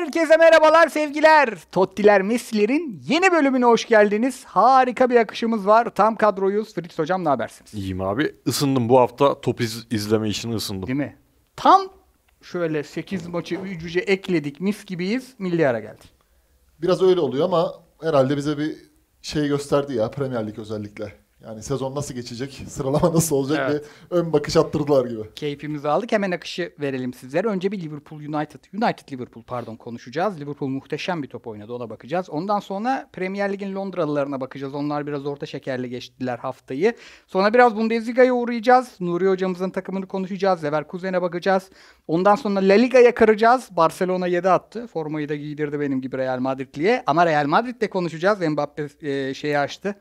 Herkese merhabalar sevgiler. Tottiler Misler'in yeni bölümüne hoş geldiniz. Harika bir akışımız var. Tam kadroyuz. Fritz hocam ne habersiniz? İyiyim abi. Isındım bu hafta top iz- izleme işini ısındım. Değil mi? Tam şöyle 8 maçı üç ekledik. Mis gibiyiz. Milli ara geldi. Biraz öyle oluyor ama herhalde bize bir şey gösterdi ya Premier Lig özellikle. Yani sezon nasıl geçecek, sıralama nasıl olacak evet. bir ön bakış attırdılar gibi. Keyfimizi aldık. Hemen akışı verelim sizlere. Önce bir Liverpool United, United Liverpool pardon konuşacağız. Liverpool muhteşem bir top oynadı. Ona bakacağız. Ondan sonra Premier Lig'in Londralılarına bakacağız. Onlar biraz orta şekerli geçtiler haftayı. Sonra biraz Bundesliga'ya uğrayacağız. Nuri hocamızın takımını konuşacağız. Leverkusen'e bakacağız. Ondan sonra La Liga'ya karacağız. Barcelona 7 attı. Formayı da giydirdi benim gibi Real Madrid'liye. Ama Real Madrid'de konuşacağız. Mbappe e, şeyi açtı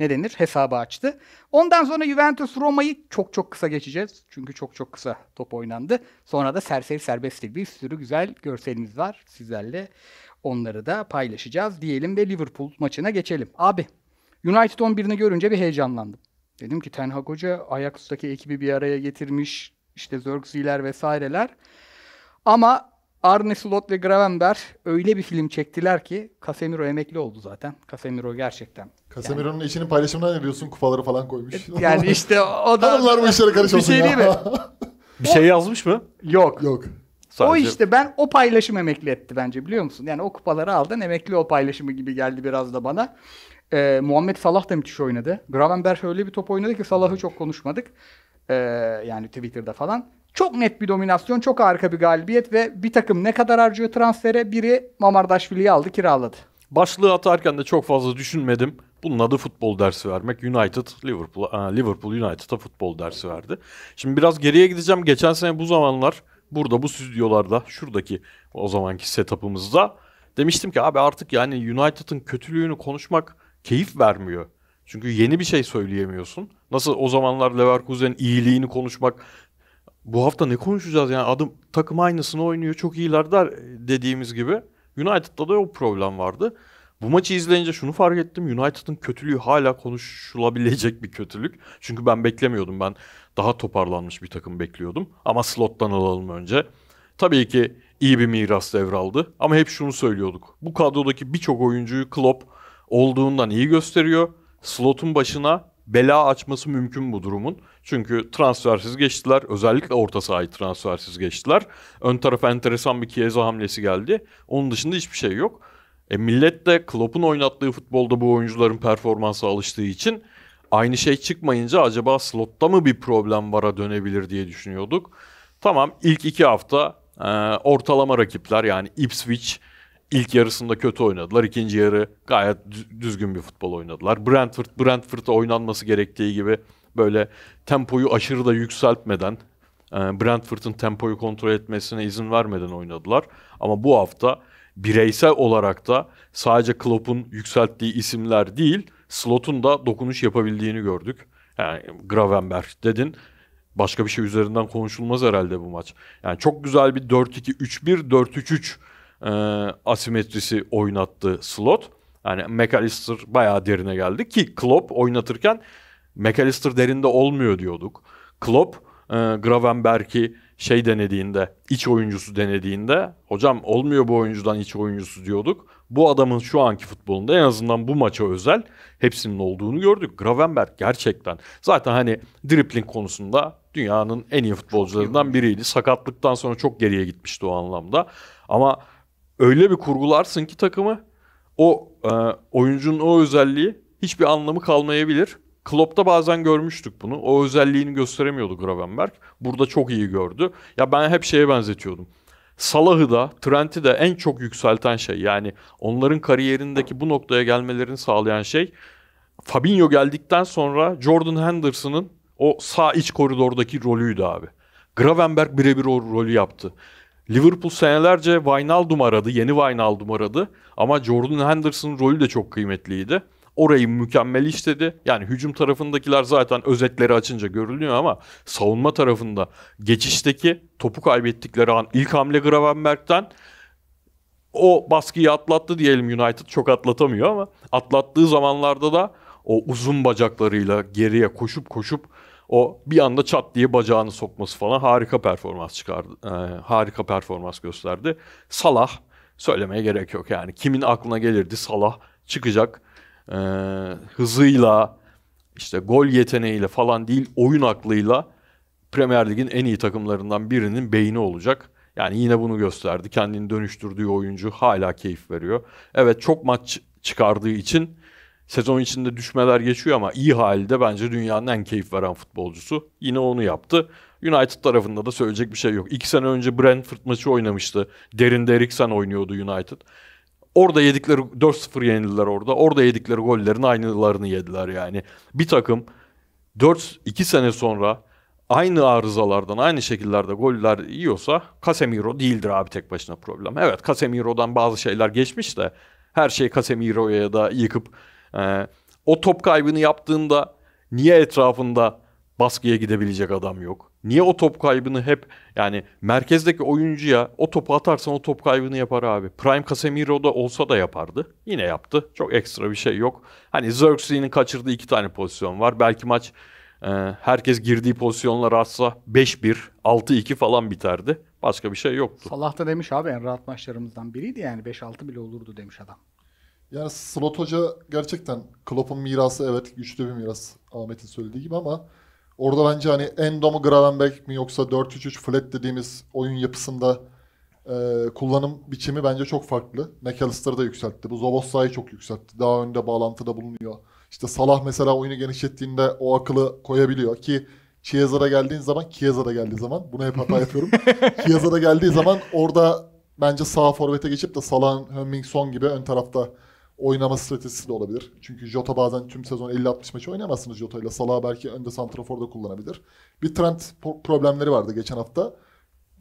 ne denir hesabı açtı. Ondan sonra Juventus Roma'yı çok çok kısa geçeceğiz. Çünkü çok çok kısa top oynandı. Sonra da serseri serbest bir sürü güzel görselimiz var sizlerle. Onları da paylaşacağız diyelim ve Liverpool maçına geçelim. Abi United 11'ini görünce bir heyecanlandım. Dedim ki Ten Hag Hoca Ajax'taki ekibi bir araya getirmiş. İşte Zörgziler vesaireler. Ama Arne Slot ve Gravenberg öyle bir film çektiler ki Casemiro emekli oldu zaten. Casemiro gerçekten. Casemiro'nun yani, işinin paylaşımına ne diyorsun? Kupaları falan koymuş. E, yani işte o da... Hanımlar bu işlere karışmasın bir şey ya. Değil mi? bir şey yazmış mı? Yok. Yok. Sadece... O işte ben o paylaşım emekli etti bence biliyor musun? Yani o kupaları aldın emekli o paylaşımı gibi geldi biraz da bana. Ee, Muhammed Salah da müthiş oynadı. Gravenberg öyle bir top oynadı ki Salah'ı çok konuşmadık. Ee, yani Twitter'da falan. Çok net bir dominasyon, çok harika bir galibiyet ve bir takım ne kadar harcıyor transfere? Biri Mamardaşvili'yi aldı, kiraladı. Başlığı atarken de çok fazla düşünmedim. Bunun adı futbol dersi vermek. United Liverpool Liverpool United'a futbol dersi verdi. Şimdi biraz geriye gideceğim. Geçen sene bu zamanlar burada bu stüdyolarda şuradaki o zamanki setup'ımızda demiştim ki abi artık yani United'ın kötülüğünü konuşmak keyif vermiyor. Çünkü yeni bir şey söyleyemiyorsun. Nasıl o zamanlar Leverkusen iyiliğini konuşmak bu hafta ne konuşacağız yani adım takım aynısını oynuyor çok iyiler der dediğimiz gibi United'da da o problem vardı. Bu maçı izleyince şunu fark ettim. United'ın kötülüğü hala konuşulabilecek bir kötülük. Çünkü ben beklemiyordum. Ben daha toparlanmış bir takım bekliyordum. Ama slottan alalım önce. Tabii ki iyi bir miras devraldı. Ama hep şunu söylüyorduk. Bu kadrodaki birçok oyuncuyu Klopp olduğundan iyi gösteriyor. Slotun başına bela açması mümkün bu durumun. Çünkü transfersiz geçtiler. Özellikle orta sahayı transfersiz geçtiler. Ön tarafa enteresan bir Chiesa hamlesi geldi. Onun dışında hiçbir şey yok. E millet de Klopp'un oynattığı futbolda bu oyuncuların performansı alıştığı için aynı şey çıkmayınca acaba slotta mı bir problem vara dönebilir diye düşünüyorduk. Tamam ilk iki hafta e, ortalama rakipler yani Ipswich, İlk yarısında kötü oynadılar. İkinci yarı gayet düzgün bir futbol oynadılar. Brentford, Brentford'a oynanması gerektiği gibi böyle tempoyu aşırı da yükseltmeden e, Brentford'un tempoyu kontrol etmesine izin vermeden oynadılar. Ama bu hafta bireysel olarak da sadece Klopp'un yükselttiği isimler değil, Slot'un da dokunuş yapabildiğini gördük. Yani Gravenberg dedin. Başka bir şey üzerinden konuşulmaz herhalde bu maç. Yani çok güzel bir 4-2-3-1, 4-3-3 e, asimetrisi oynattı slot. Yani McAllister bayağı derine geldi ki Klopp oynatırken McAllister derinde olmuyor diyorduk. Klopp e, Gravenberg'i şey denediğinde, iç oyuncusu denediğinde hocam olmuyor bu oyuncudan iç oyuncusu diyorduk. Bu adamın şu anki futbolunda en azından bu maça özel hepsinin olduğunu gördük. Gravenberg gerçekten zaten hani dripling konusunda dünyanın en iyi futbolcularından biriydi. Sakatlıktan sonra çok geriye gitmişti o anlamda. Ama öyle bir kurgularsın ki takımı o e, oyuncunun o özelliği hiçbir anlamı kalmayabilir. Klopp'ta bazen görmüştük bunu. O özelliğini gösteremiyordu Gravenberg. Burada çok iyi gördü. Ya ben hep şeye benzetiyordum. Salah'ı da Trent'i de en çok yükselten şey yani onların kariyerindeki bu noktaya gelmelerini sağlayan şey Fabinho geldikten sonra Jordan Henderson'ın o sağ iç koridordaki rolüydü abi. Gravenberg birebir o rolü yaptı. Liverpool senelerce Wijnaldum aradı, yeni Wijnaldum aradı. Ama Jordan Henderson'ın rolü de çok kıymetliydi. Orayı mükemmel işledi. Yani hücum tarafındakiler zaten özetleri açınca görülüyor ama savunma tarafında geçişteki topu kaybettikleri an ilk hamle Gravenberg'den o baskıyı atlattı diyelim United çok atlatamıyor ama atlattığı zamanlarda da o uzun bacaklarıyla geriye koşup koşup o bir anda çat diye bacağını sokması falan harika performans çıkardı. E, harika performans gösterdi. Salah söylemeye gerek yok yani. Kimin aklına gelirdi Salah çıkacak e, hızıyla işte gol yeteneğiyle falan değil oyun aklıyla Premier Lig'in en iyi takımlarından birinin beyni olacak. Yani yine bunu gösterdi. Kendini dönüştürdüğü oyuncu hala keyif veriyor. Evet çok maç çıkardığı için sezon içinde düşmeler geçiyor ama iyi halde bence dünyanın en keyif veren futbolcusu. Yine onu yaptı. United tarafında da söyleyecek bir şey yok. İki sene önce Brentford maçı oynamıştı. Derin Eriksen oynuyordu United. Orada yedikleri 4-0 yenildiler orada. Orada yedikleri gollerin aynılarını yediler yani. Bir takım 4 2 sene sonra aynı arızalardan aynı şekillerde goller yiyorsa Casemiro değildir abi tek başına problem. Evet Casemiro'dan bazı şeyler geçmiş de her şey Casemiro'ya da yıkıp ee, o top kaybını yaptığında niye etrafında baskıya gidebilecek adam yok? Niye o top kaybını hep yani merkezdeki oyuncuya o topu atarsan o top kaybını yapar abi. Prime Casemiro da olsa da yapardı. Yine yaptı. Çok ekstra bir şey yok. Hani Xerxes'in kaçırdığı iki tane pozisyon var. Belki maç e, herkes girdiği pozisyonlar atsa 5-1, 6-2 falan biterdi. Başka bir şey yoktu. Salah da demiş abi en rahat maçlarımızdan biriydi yani 5-6 bile olurdu demiş adam. Yani Slot Hoca gerçekten Klopp'un mirası evet güçlü bir miras Ahmet'in söylediği gibi ama orada bence hani Endo mu Gravenberg mi yoksa 4-3-3 flat dediğimiz oyun yapısında e, kullanım biçimi bence çok farklı. McAllister'ı da yükseltti. Bu Zoboslai'yi çok yükseltti. Daha önde bağlantıda bulunuyor. İşte Salah mesela oyunu genişlettiğinde o akıllı koyabiliyor ki Chiesa'da geldiğin zaman, Chiesa'da geldiği zaman, bunu hep hata yapıyorum. Chiesa'da geldiği zaman orada bence sağ forvete geçip de Salah'ın Heung-Min Son gibi ön tarafta oynama stratejisi de olabilir. Çünkü Jota bazen tüm sezon 50-60 maçı oynamazsınız Jota ile. Salah belki önde santraforda kullanabilir. Bir trend problemleri vardı geçen hafta.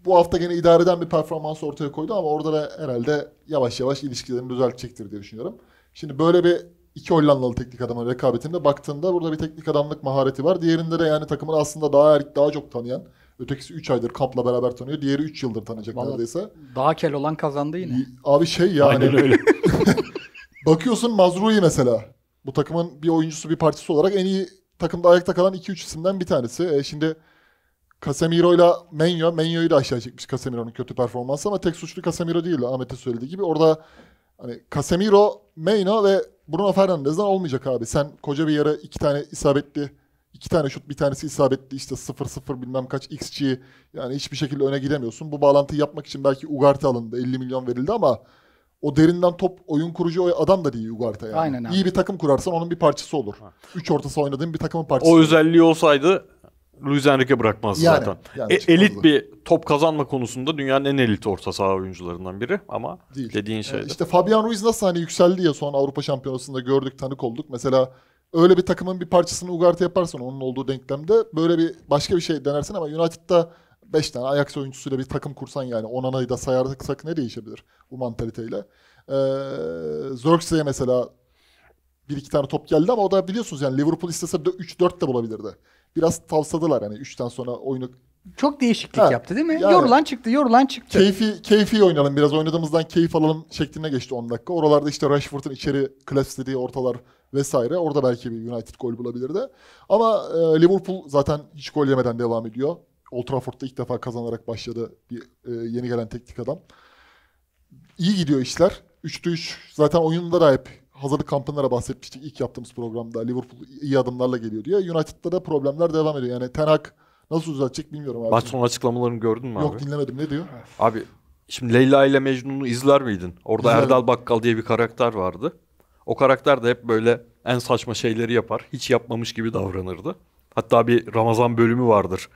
Bu hafta gene idareden bir performans ortaya koydu ama orada da herhalde yavaş yavaş ilişkilerini düzeltecektir diye düşünüyorum. Şimdi böyle bir iki Hollandalı teknik adamın rekabetinde baktığında burada bir teknik adamlık mahareti var. Diğerinde de yani takımın aslında daha erik, daha çok tanıyan. Ötekisi 3 aydır kampla beraber tanıyor. Diğeri 3 yıldır tanıyacak Vallahi neredeyse. Daha kel olan kazandı yine. Abi şey yani. Aynen hani öyle. Bakıyorsun Mazrui mesela. Bu takımın bir oyuncusu bir parçası olarak en iyi takımda ayakta kalan 2-3 isimden bir tanesi. E şimdi Casemiro ile Menyo. Menyo'yu da aşağı çekmiş Casemiro'nun kötü performansı ama tek suçlu Casemiro değil Ahmet'e söylediği gibi. Orada hani Casemiro, Menyo ve Bruno Fernandes'den olmayacak abi. Sen koca bir yere iki tane isabetli iki tane şut bir tanesi isabetli işte 0-0 bilmem kaç XG yani hiçbir şekilde öne gidemiyorsun. Bu bağlantıyı yapmak için belki Ugarte alındı 50 milyon verildi ama o derinden top oyun kurucu o adam da değil Ugarte yani. Aynen abi. İyi bir takım kurarsan onun bir parçası olur. Ha. Üç ortası oynadığın bir takımın parçası. O özelliği olsaydı Luis Enrique bırakmazdı yani, zaten. Yani e, elit bir top kazanma konusunda dünyanın en elit orta saha oyuncularından biri ama değil. dediğin e, şey. Yani işte Fabian Ruiz nasıl hani yükseldi ya son Avrupa Şampiyonası'nda gördük, tanık olduk. Mesela öyle bir takımın bir parçasını Ugarte yaparsan onun olduğu denklemde böyle bir başka bir şey denersin ama United'da 5 tane Ajax oyuncusuyla bir takım kursan yani Onana'yı da sayarsak ne değişebilir bu mantaliteyle. Ee, Zörkse'ye mesela bir iki tane top geldi ama o da biliyorsunuz yani Liverpool istese 3-4 de bulabilirdi. Biraz tavsadılar hani 3'ten sonra oyunu çok değişiklik ha, yaptı değil mi? Yani, yorulan çıktı, yorulan çıktı. Keyfi, keyfi oynayalım biraz oynadığımızdan keyif alalım şeklinde geçti 10 dakika. Oralarda işte Rashford'un içeri klaslediği ortalar vesaire. Orada belki bir United gol bulabilirdi. Ama e, Liverpool zaten hiç gol yemeden devam ediyor. Old Trafford'da ilk defa kazanarak başladı bir e, yeni gelen teknik adam. İyi gidiyor işler. 3'te 3 zaten oyunda da hep hazırlık kampında da bahsetmiştik ilk yaptığımız programda. Liverpool iyi adımlarla geliyor diye. United'da da problemler devam ediyor. Yani Ten Hag nasıl düzeltecek bilmiyorum abi. Batson'un açıklamalarını gördün mü abi? Yok dinlemedim. Ne diyor? Abi şimdi Leyla ile Mecnun'u izler miydin? Orada İzledim. Erdal Bakkal diye bir karakter vardı. O karakter de hep böyle en saçma şeyleri yapar. Hiç yapmamış gibi davranırdı. Hatta bir Ramazan bölümü vardır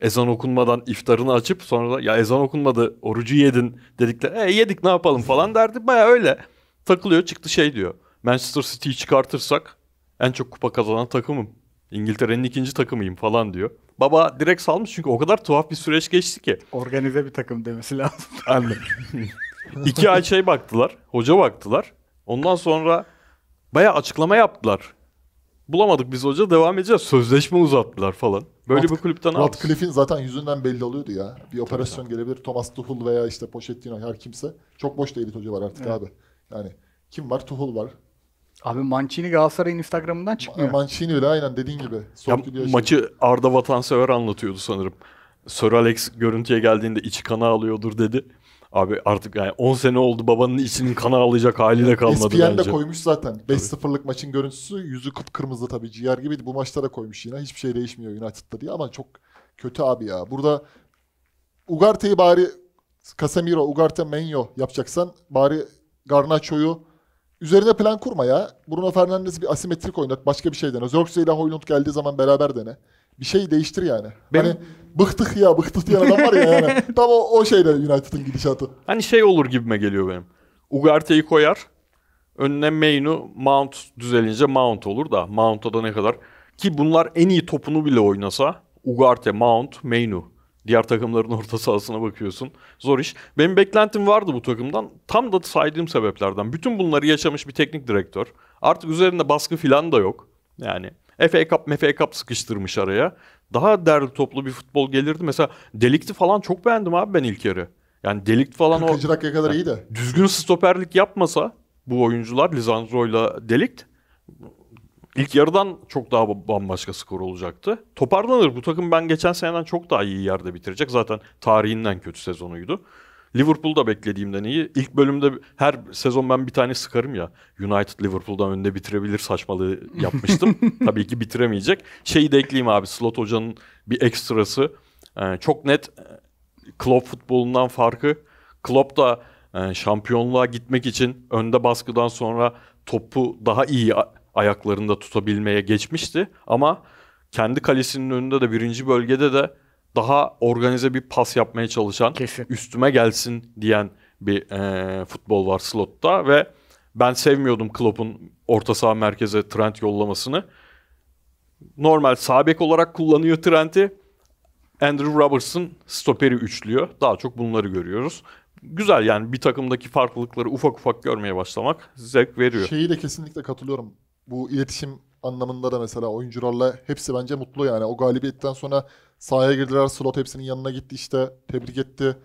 ezan okunmadan iftarını açıp sonra da ya ezan okunmadı orucu yedin dedikler. E yedik ne yapalım falan derdi. Baya öyle takılıyor çıktı şey diyor. Manchester City'yi çıkartırsak en çok kupa kazanan takımım. İngiltere'nin ikinci takımıyım falan diyor. Baba direkt salmış çünkü o kadar tuhaf bir süreç geçti ki. Organize bir takım demesi lazım. Anladım. İki ay şey baktılar. Hoca baktılar. Ondan sonra baya açıklama yaptılar bulamadık biz hoca devam edeceğiz. Sözleşme uzattılar falan. Böyle Rat, bir kulüpten Ratcliffe'in zaten yüzünden belli oluyordu ya. Bir operasyon Tabii. gelebilir. Thomas Tuchel veya işte Pochettino her kimse. Çok boş değil hoca var artık evet. abi. Yani kim var? Tuchel var. Abi Mancini Galatasaray'ın Instagram'ından çıkmıyor. Mancini bile aynen dediğin gibi. Ya, maçı Arda Vatansever anlatıyordu sanırım. Sir Alex görüntüye geldiğinde içi kana alıyordur dedi. Abi artık yani 10 sene oldu babanın içinin kana alacak hali de kalmadı SPN'de bence. koymuş zaten. 5-0'lık maçın görüntüsü yüzü kıpkırmızı tabii ciğer gibiydi. Bu maçlara koymuş yine. Hiçbir şey değişmiyor United'da diye ama çok kötü abi ya. Burada Ugarte'yi bari Casemiro, Ugarte, Menyo yapacaksan bari Garnacho'yu üzerine plan kurma ya. Bruno Fernandes bir asimetrik oynat. Başka bir şey dene. Zorkse ile Hoylund geldiği zaman beraber dene bir şey değiştir yani. Benim... Hani bıktık ya bıktık diyen adam var ya yani. Tam o, o şeyde United'ın gidişatı. Hani şey olur gibime geliyor benim. Ugarte'yi koyar. Önüne Main'u Mount düzelince Mount olur da. Mount'a da ne kadar. Ki bunlar en iyi topunu bile oynasa. Ugarte, Mount, Main'u. Diğer takımların orta sahasına bakıyorsun. Zor iş. Benim beklentim vardı bu takımdan. Tam da saydığım sebeplerden. Bütün bunları yaşamış bir teknik direktör. Artık üzerinde baskı falan da yok. Yani FA Cup, MFA Cup sıkıştırmış araya. Daha derli toplu bir futbol gelirdi. Mesela Delikti falan çok beğendim abi ben ilk yarı. Yani Delikt falan o... dakikaya kadar yani, iyi de. Düzgün stoperlik yapmasa bu oyuncular Lisandro'yla Delikt ilk yarıdan çok daha bambaşka skor olacaktı. Toparlanır bu takım ben geçen seneden çok daha iyi yerde bitirecek. Zaten tarihinden kötü sezonuydu. Liverpool'da beklediğimden iyi. İlk bölümde her sezon ben bir tane sıkarım ya. United Liverpool'dan önde bitirebilir saçmalığı yapmıştım. Tabii ki bitiremeyecek. Şeyi de ekleyeyim abi. Slot Hoca'nın bir ekstrası. Ee, çok net e, Klopp futbolundan farkı. Klopp da e, şampiyonluğa gitmek için önde baskıdan sonra topu daha iyi ayaklarında tutabilmeye geçmişti. Ama kendi kalesinin önünde de birinci bölgede de daha organize bir pas yapmaya çalışan, Kesin. üstüme gelsin diyen bir e, futbol var slotta ve ben sevmiyordum Klopp'un orta saha merkeze Trent yollamasını. Normal sabek olarak kullanıyor Trent'i. Andrew Robertson stoperi üçlüyor. Daha çok bunları görüyoruz. Güzel yani bir takımdaki farklılıkları ufak ufak görmeye başlamak zevk veriyor. Şeyi de kesinlikle katılıyorum. Bu iletişim anlamında da mesela oyuncularla hepsi bence mutlu yani. O galibiyetten sonra Sahaya girdiler. Slot hepsinin yanına gitti işte. Tebrik etti.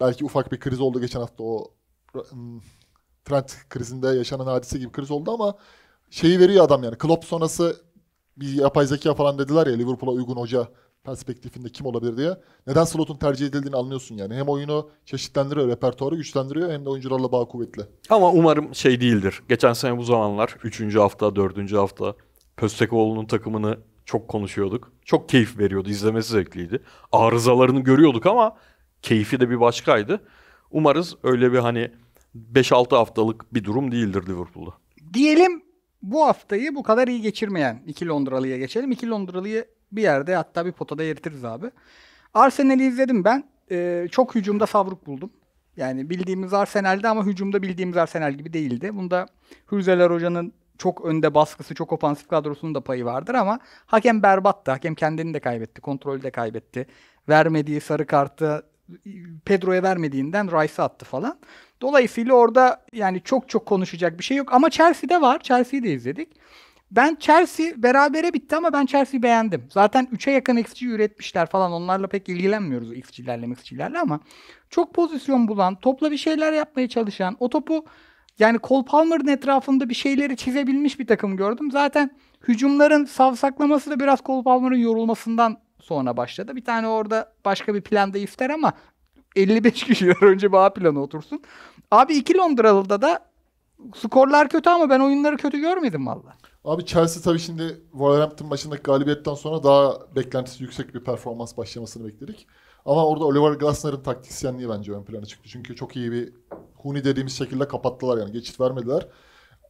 Belki ufak bir kriz oldu geçen hafta o hmm, Trent krizinde yaşanan hadise gibi kriz oldu ama şeyi veriyor adam yani. Klopp sonrası bir yapay zeka falan dediler ya Liverpool'a uygun hoca perspektifinde kim olabilir diye. Neden slotun tercih edildiğini anlıyorsun yani. Hem oyunu çeşitlendiriyor, repertuarı güçlendiriyor hem de oyuncularla bağ kuvvetli. Ama umarım şey değildir. Geçen sene bu zamanlar 3. hafta, 4. hafta Pöstekoğlu'nun takımını çok konuşuyorduk. Çok keyif veriyordu. İzlemesi zevkliydi. Arızalarını görüyorduk ama keyfi de bir başkaydı. Umarız öyle bir hani 5-6 haftalık bir durum değildir Liverpool'da. Diyelim bu haftayı bu kadar iyi geçirmeyen iki Londralı'ya geçelim. İki Londralı'yı bir yerde hatta bir potada eritiriz abi. Arsenal'i izledim ben. Ee, çok hücumda savruk buldum. Yani bildiğimiz Arsenal'di ama hücumda bildiğimiz Arsenal gibi değildi. Bunda Hürzeler Hoca'nın çok önde baskısı, çok ofansif kadrosunun da payı vardır ama hakem berbattı. Hakem kendini de kaybetti, kontrolü de kaybetti. Vermediği sarı kartı Pedro'ya vermediğinden Rice'a attı falan. Dolayısıyla orada yani çok çok konuşacak bir şey yok. Ama Chelsea'de var. Chelsea'yi de izledik. Ben Chelsea berabere bitti ama ben Chelsea'yi beğendim. Zaten 3'e yakın XG üretmişler falan. Onlarla pek ilgilenmiyoruz XG'lerle MXG'lerle ama çok pozisyon bulan, topla bir şeyler yapmaya çalışan, o topu yani Cole Palmer'ın etrafında bir şeyleri çizebilmiş bir takım gördüm. Zaten hücumların savsaklaması da biraz Cole Palmer'ın yorulmasından sonra başladı. Bir tane orada başka bir planda iftar ama 55 kişi önce bağ planı otursun. Abi iki Londralı'da da skorlar kötü ama ben oyunları kötü görmedim valla. Abi Chelsea tabii şimdi Wolverhampton maçındaki galibiyetten sonra daha beklentisi yüksek bir performans başlamasını bekledik. Ama orada Oliver Glasner'ın taktisyenliği bence ön plana çıktı. Çünkü çok iyi bir Huni dediğimiz şekilde kapattılar yani geçit vermediler.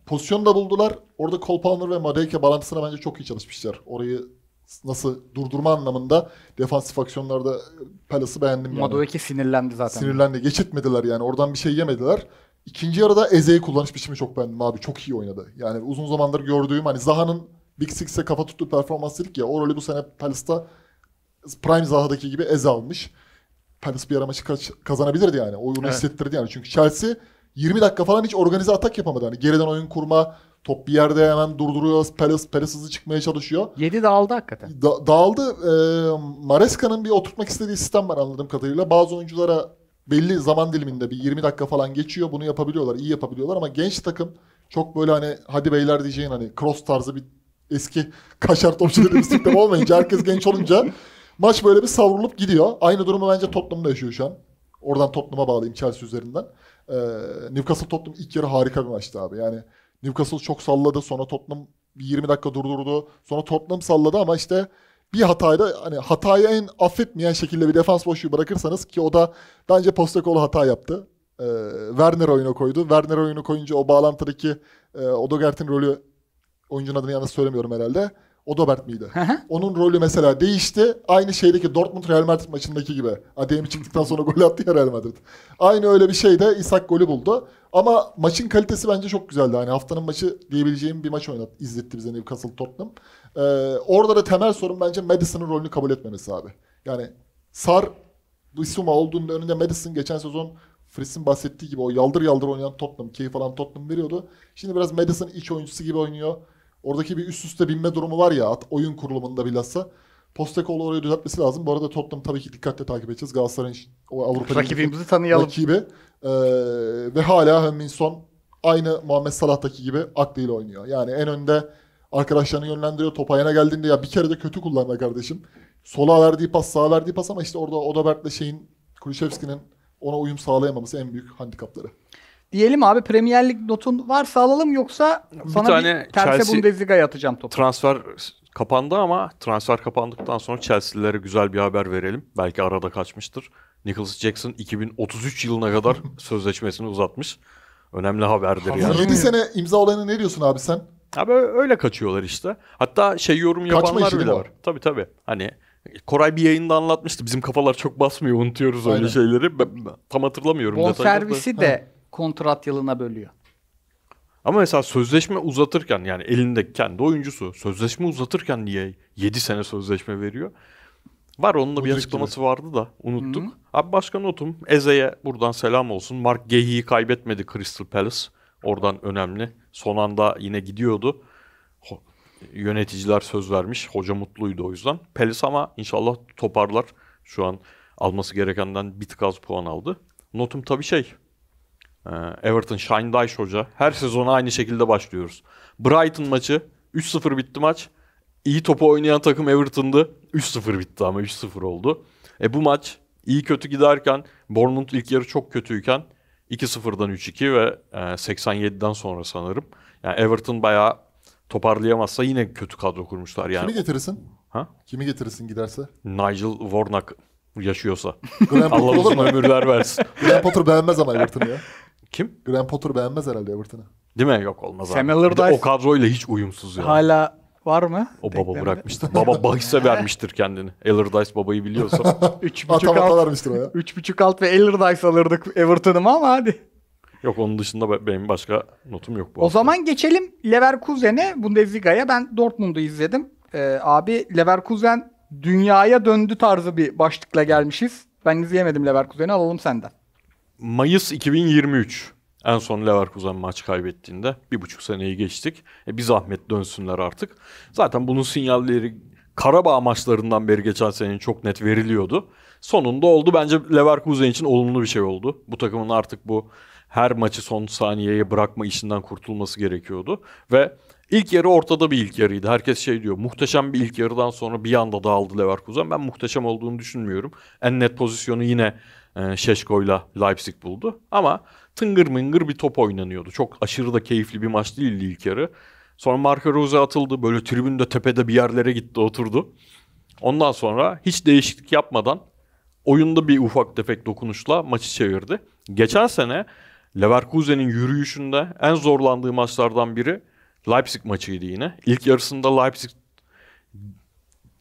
Pozisyonu da buldular. Orada Cole Palmer ve Mareike bağlantısına bence çok iyi çalışmışlar. Orayı nasıl durdurma anlamında defansif aksiyonlarda e, Palace'ı beğendim. Yani. Madueke sinirlendi zaten. Sinirlendi. Geçitmediler yani. Oradan bir şey yemediler. İkinci yarıda Eze'yi kullanış biçimi çok beğendim abi. Çok iyi oynadı. Yani uzun zamandır gördüğüm hani Zaha'nın Big Six'e kafa tuttuğu performans dedik ya. O rolü bu sene Palace'da Prime Zaha'daki gibi Eze almış. Paris bir ara maçı kazanabilirdi yani. Oyunu evet. hissettirdi yani. Çünkü Chelsea 20 dakika falan hiç organize atak yapamadı. Hani geriden oyun kurma, top bir yerde hemen durduruyor. Palace, Palace hızlı çıkmaya çalışıyor. 7 dağıldı hakikaten. Da, dağıldı. Ee, Mareska'nın bir oturtmak istediği sistem var anladığım kadarıyla. Bazı oyunculara belli zaman diliminde bir 20 dakika falan geçiyor. Bunu yapabiliyorlar, iyi yapabiliyorlar ama genç takım çok böyle hani hadi beyler diyeceğin hani cross tarzı bir eski kaşar topçu dediğimiz sistem olmayınca herkes genç olunca Maç böyle bir savrulup gidiyor. Aynı durumu bence Tottenham'da yaşıyor şu an. Oradan Tottenham'a bağlayayım Chelsea üzerinden. Ee, Newcastle Tottenham ilk yarı harika bir maçtı abi. Yani Newcastle çok salladı. Sonra Tottenham 20 dakika durdurdu. Sonra Tottenham salladı ama işte bir hatayla hani hatayı en affetmeyen şekilde bir defans boşluğu bırakırsanız ki o da bence Postecoglou hata yaptı. Ee, Werner oyunu koydu. Werner oyunu koyunca o bağlantıdaki e, Odogaert'in rolü oyuncunun adını yanlış söylemiyorum herhalde Odobert miydi? Hı hı. Onun rolü mesela değişti. Aynı şeydeki Dortmund Real Madrid maçındaki gibi. Ademi çıktıktan sonra gol attı ya Real Madrid. Aynı öyle bir şeyde İshak golü buldu. Ama maçın kalitesi bence çok güzeldi. Hani haftanın maçı diyebileceğim bir maç oynat izletti bize Newcastle Tottenham. Ee, orada da temel sorun bence Madison'ın rolünü kabul etmemesi abi. Yani Sar Bissouma olduğunda önünde Madison geçen sezon Fritz'in bahsettiği gibi o yaldır yaldır oynayan Tottenham, keyif alan Tottenham veriyordu. Şimdi biraz Madison iç oyuncusu gibi oynuyor. Oradaki bir üst üste binme durumu var ya oyun kurulumunda bilhassa. postekoğlu orayı düzeltmesi lazım. Bu arada Tottenham tabii ki dikkatle takip edeceğiz. Galatasaray'ın o Avrupa Rakibimizi tanıyalım. Rakibi. Ee, ve hala Hemmin Son aynı Muhammed Salah'taki gibi aklıyla oynuyor. Yani en önde arkadaşlarını yönlendiriyor. Top ayağına geldiğinde ya bir kere de kötü kullanma kardeşim. Sola verdiği pas, sağa verdiği pas ama işte orada Odabert'le şeyin Kulüşevski'nin ona uyum sağlayamaması en büyük handikapları. Diyelim abi Premier Lig notun varsa alalım yoksa sana tane bir terse Bundesliga'ya atacağım topu. Transfer kapandı ama transfer kapandıktan sonra Chelsea'lere güzel bir haber verelim. Belki arada kaçmıştır. Nicholas Jackson 2033 yılına kadar sözleşmesini uzatmış. Önemli haberdir yani. 7 sene imza olayına ne diyorsun abi sen? Abi öyle kaçıyorlar işte. Hatta şey yorum Kaçma yapanlar bile var. var. Tabii tabii. Hani Koray bir yayında anlatmıştı. Bizim kafalar çok basmıyor, unutuyoruz Aynen. öyle şeyleri. Ben, tam hatırlamıyorum. Bon servisi de kontrat yılına bölüyor. Ama mesela sözleşme uzatırken yani elinde kendi oyuncusu sözleşme uzatırken niye 7 sene sözleşme veriyor? Var onun da bir açıklaması vardı da unuttuk. Hı-hı. Abi başka notum Eze'ye buradan selam olsun. Mark Gehi'yi kaybetmedi Crystal Palace. Oradan önemli. Son anda yine gidiyordu. Ho- yöneticiler söz vermiş. Hoca mutluydu o yüzden. Palace ama inşallah toparlar. Şu an alması gerekenden bir tık az puan aldı. Notum tabii şey ee, Everton Shine Dyche Hoca. Her sezona aynı şekilde başlıyoruz. Brighton maçı 3-0 bitti maç. İyi topu oynayan takım Everton'dı. 3-0 bitti ama 3-0 oldu. E bu maç iyi kötü giderken Bournemouth ilk yarı çok kötüyken 2-0'dan 3-2 ve 87'den e, sonra sanırım. Yani Everton bayağı toparlayamazsa yine kötü kadro kurmuşlar yani. Kimi getirirsin? Ha? Kimi getirirsin giderse? Nigel Warnock yaşıyorsa. Allah uzun ömürler versin. Graham Potter beğenmez ama Everton'ı ya. Kim? Graham Potter beğenmez herhalde Everton'ı. Değil mi? Yok olmaz Sam abi. Allardyce- O kadroyla hiç uyumsuz yani. Hala var mı? O baba bırakmıştır. baba bahise vermiştir kendini. Allardyce babayı biliyorsa. 3.5 Ata mata alt, vermiştir 3.5 alt ve Allardyce alırdık Everton'ıma ama hadi. Yok onun dışında benim başka notum yok bu. O hafta. zaman geçelim Leverkusen'e, Bundesliga'ya. Ben Dortmund'u izledim. Ee, abi Leverkusen dünyaya döndü tarzı bir başlıkla gelmişiz. Ben izleyemedim Leverkusen'i alalım senden. Mayıs 2023 en son Leverkusen maç kaybettiğinde bir buçuk seneyi geçtik. E bir zahmet dönsünler artık. Zaten bunun sinyalleri Karabağ maçlarından beri geçen senenin çok net veriliyordu. Sonunda oldu. Bence Leverkusen için olumlu bir şey oldu. Bu takımın artık bu her maçı son saniyeye bırakma işinden kurtulması gerekiyordu. Ve ilk yarı ortada bir ilk yarıydı. Herkes şey diyor muhteşem bir ilk yarıdan sonra bir anda dağıldı Leverkusen. Ben muhteşem olduğunu düşünmüyorum. En net pozisyonu yine e, Şeşko'yla Leipzig buldu. Ama tıngır mıngır bir top oynanıyordu. Çok aşırı da keyifli bir maç değildi ilk yarı. Sonra Marco Rose atıldı. Böyle tribünde tepede bir yerlere gitti oturdu. Ondan sonra hiç değişiklik yapmadan oyunda bir ufak tefek dokunuşla maçı çevirdi. Geçen sene Leverkusen'in yürüyüşünde en zorlandığı maçlardan biri Leipzig maçıydı yine. İlk yarısında Leipzig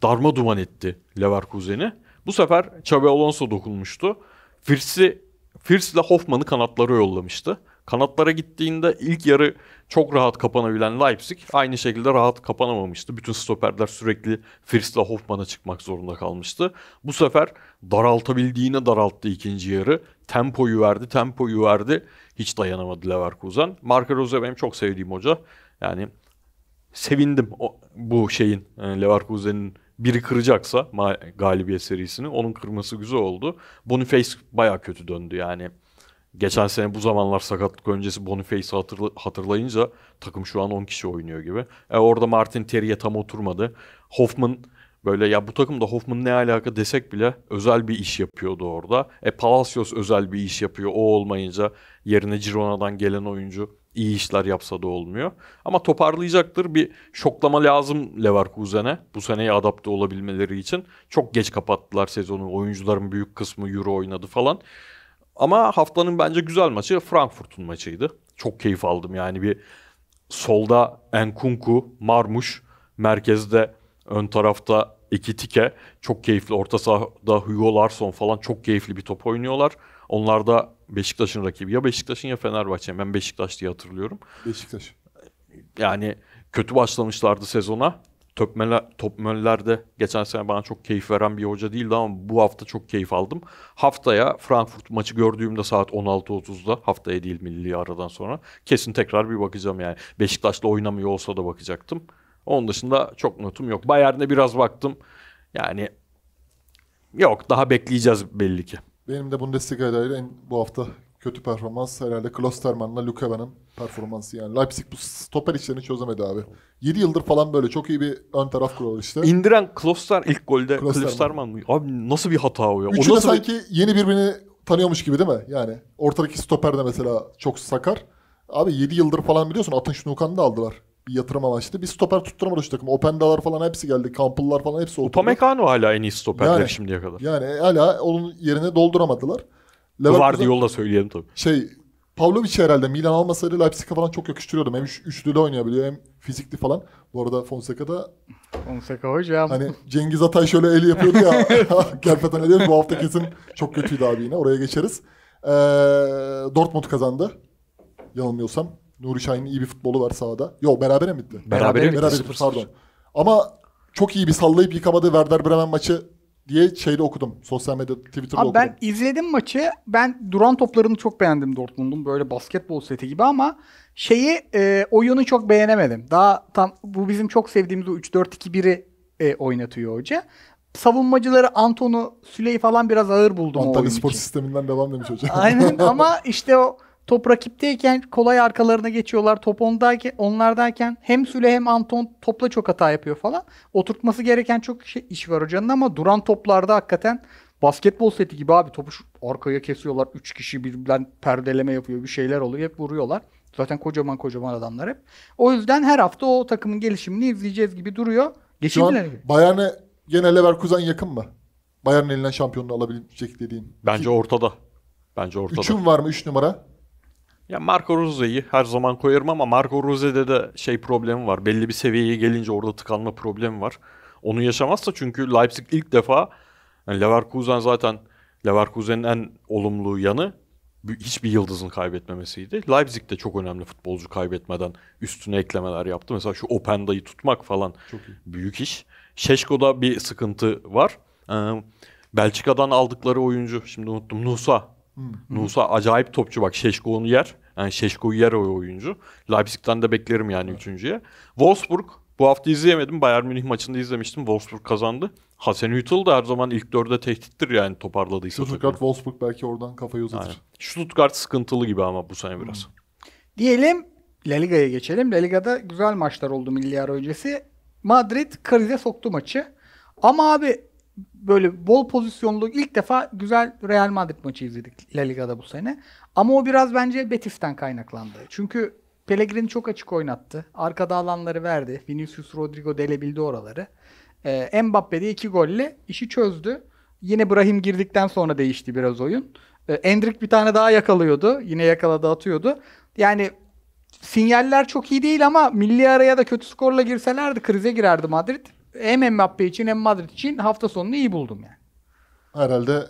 darma duman etti Leverkusen'i. Bu sefer Xabi Alonso dokunmuştu. Firs'i Firs'le Hoffman'ı kanatlara yollamıştı. Kanatlara gittiğinde ilk yarı çok rahat kapanabilen Leipzig aynı şekilde rahat kapanamamıştı. Bütün stoperler sürekli Firs'le Hoffman'a çıkmak zorunda kalmıştı. Bu sefer daraltabildiğine daralttı ikinci yarı. Tempoyu verdi, tempoyu verdi. Hiç dayanamadı Leverkusen. Marco Rose benim çok sevdiğim hoca. Yani sevindim o, bu şeyin e, Leverkusen'in biri kıracaksa galibiyet serisini onun kırması güzel oldu. Boniface baya kötü döndü yani. Geçen sene bu zamanlar sakatlık öncesi Boniface'i hatırla, hatırlayınca takım şu an 10 kişi oynuyor gibi. E orada Martin Terry'e tam oturmadı. Hoffman böyle ya bu takımda Hoffman ne alaka desek bile özel bir iş yapıyordu orada. E Palacios özel bir iş yapıyor o olmayınca yerine Girona'dan gelen oyuncu iyi işler yapsa da olmuyor. Ama toparlayacaktır. Bir şoklama lazım Leverkusen'e. Bu seneye adapte olabilmeleri için. Çok geç kapattılar sezonu. Oyuncuların büyük kısmı Euro oynadı falan. Ama haftanın bence güzel maçı Frankfurt'un maçıydı. Çok keyif aldım yani bir solda Enkunku, Marmuş, merkezde ön tarafta Ekitike çok keyifli. Orta sahada Hugo Larsson falan çok keyifli bir top oynuyorlar. Onlar da Beşiktaş'ın rakibi. Ya Beşiktaş'ın ya Fenerbahçe'nin. Ben Beşiktaş diye hatırlıyorum. Beşiktaş. Yani kötü başlamışlardı sezona. Töpmeler, de geçen sene bana çok keyif veren bir hoca değildi ama bu hafta çok keyif aldım. Haftaya Frankfurt maçı gördüğümde saat 16.30'da haftaya değil milli aradan sonra kesin tekrar bir bakacağım yani. Beşiktaş'la oynamıyor olsa da bakacaktım. Onun dışında çok notum yok. Bayern'e biraz baktım. Yani yok daha bekleyeceğiz belli ki. Benim de Bundesliga ile en bu hafta kötü performans herhalde Klosterman'la Lukeva'nın performansı yani. Leipzig bu stoper işlerini çözemedi abi. 7 yıldır falan böyle çok iyi bir ön taraf kuralı işte. İndiren Kloster ilk golde Klosterman, Klosterman mı? Abi nasıl bir hata o ya? Üçü o nasıl de sanki bir... yeni birbirini tanıyormuş gibi değil mi? Yani ortadaki stoper de mesela çok sakar. Abi 7 yıldır falan biliyorsun Atın Şunukan'ı da aldılar bir yatırım amaçlı. Bir stoper tutturamadı şu takım. Openda'lar falan hepsi geldi. Campbell'lar falan hepsi oturdu. Upamecano hala en iyi stoperler yani, şimdiye kadar. Yani hala onun yerine dolduramadılar. Vardı yolla söyleyelim tabii. Şey Pavlovic herhalde Milan almasaydı Leipzig'e falan çok yakıştırıyordu. Hem üç, de oynayabiliyor hem fizikli falan. Bu arada Fonseca da Fonseca hocam. Hani Cengiz Atay şöyle el yapıyordu ya. Gerçekten öyle bu hafta kesin çok kötüydü abi yine. Oraya geçeriz. Ee, Dortmund kazandı. Yanılmıyorsam. Nuri Şahin'in iyi bir futbolu var sahada. Yo beraber mi bitti? Beraber berabere bitti. bitti. Pardon. Ama çok iyi bir sallayıp yıkamadı Werder Bremen maçı diye şeyde okudum. Sosyal medyada Twitter'da Abi okudum. ben izledim maçı. Ben duran toplarını çok beğendim Dortmund'un. Böyle basketbol seti gibi ama şeyi e, oyunu çok beğenemedim. Daha tam bu bizim çok sevdiğimiz o 3-4-2-1'i e, oynatıyor hoca. Savunmacıları Anton'u, Süley'i falan biraz ağır buldum Antalya o oyun spor için. sisteminden devam demiş hocam. Aynen ama işte o Top rakipteyken kolay arkalarına geçiyorlar. Top ondayken, onlardayken hem Süle hem Anton topla çok hata yapıyor falan. Oturtması gereken çok şey, iş var hocanın ama duran toplarda hakikaten basketbol seti gibi abi topu arkaya kesiyorlar. Üç kişi birbirinden perdeleme yapıyor. Bir şeyler oluyor. Hep vuruyorlar. Zaten kocaman kocaman adamlar hep. O yüzden her hafta o takımın gelişimini izleyeceğiz gibi duruyor. Geçildiler gibi. Bayern'e gene Leverkusen yakın mı? Bayern'in elinden şampiyonluğu alabilecek dediğin. Bence İki. ortada. Bence ortada. Üçün var mı üç numara? Ya Marco Rose'yi her zaman koyarım ama Marco Rose'de de şey problemi var. Belli bir seviyeye gelince orada tıkanma problemi var. Onu yaşamazsa çünkü Leipzig ilk defa yani Leverkusen zaten Leverkusen'in en olumlu yanı hiçbir yıldızın kaybetmemesiydi. Leipzig de çok önemli futbolcu kaybetmeden üstüne eklemeler yaptı. Mesela şu Openda'yı tutmak falan çok iyi. büyük iş. Şeşko'da bir sıkıntı var. Ee, Belçika'dan aldıkları oyuncu şimdi unuttum Nusa Nusa acayip topçu bak Şeşko'nu yer. Yani Şeşko'yu yer o oyuncu. Leipzig'ten de beklerim yani evet. üçüncüye. Wolfsburg bu hafta izleyemedim. Bayern Münih maçında izlemiştim. Wolfsburg kazandı. Hasan Hüttl da her zaman ilk dörde tehdittir yani toparladıysa. Stuttgart, takımı. Wolfsburg belki oradan kafayı uzatır. Aynen. Stuttgart sıkıntılı gibi ama bu sene biraz. Diyelim La Liga'ya geçelim. La Liga'da güzel maçlar oldu milyar öncesi. Madrid krize soktu maçı. Ama abi böyle bol pozisyonlu ilk defa güzel Real Madrid maçı izledik La Liga'da bu sene. Ama o biraz bence Betis'ten kaynaklandı. Çünkü Pellegrini çok açık oynattı. Arkada alanları verdi. Vinicius Rodrigo delebildi oraları. Ee, Mbappe de iki golle işi çözdü. Yine Brahim girdikten sonra değişti biraz oyun. Ee, Endrick bir tane daha yakalıyordu. Yine yakaladı atıyordu. Yani sinyaller çok iyi değil ama milli araya da kötü skorla girselerdi krize girerdi Madrid hem Mbappe için hem Madrid için hafta sonunu iyi buldum yani. Herhalde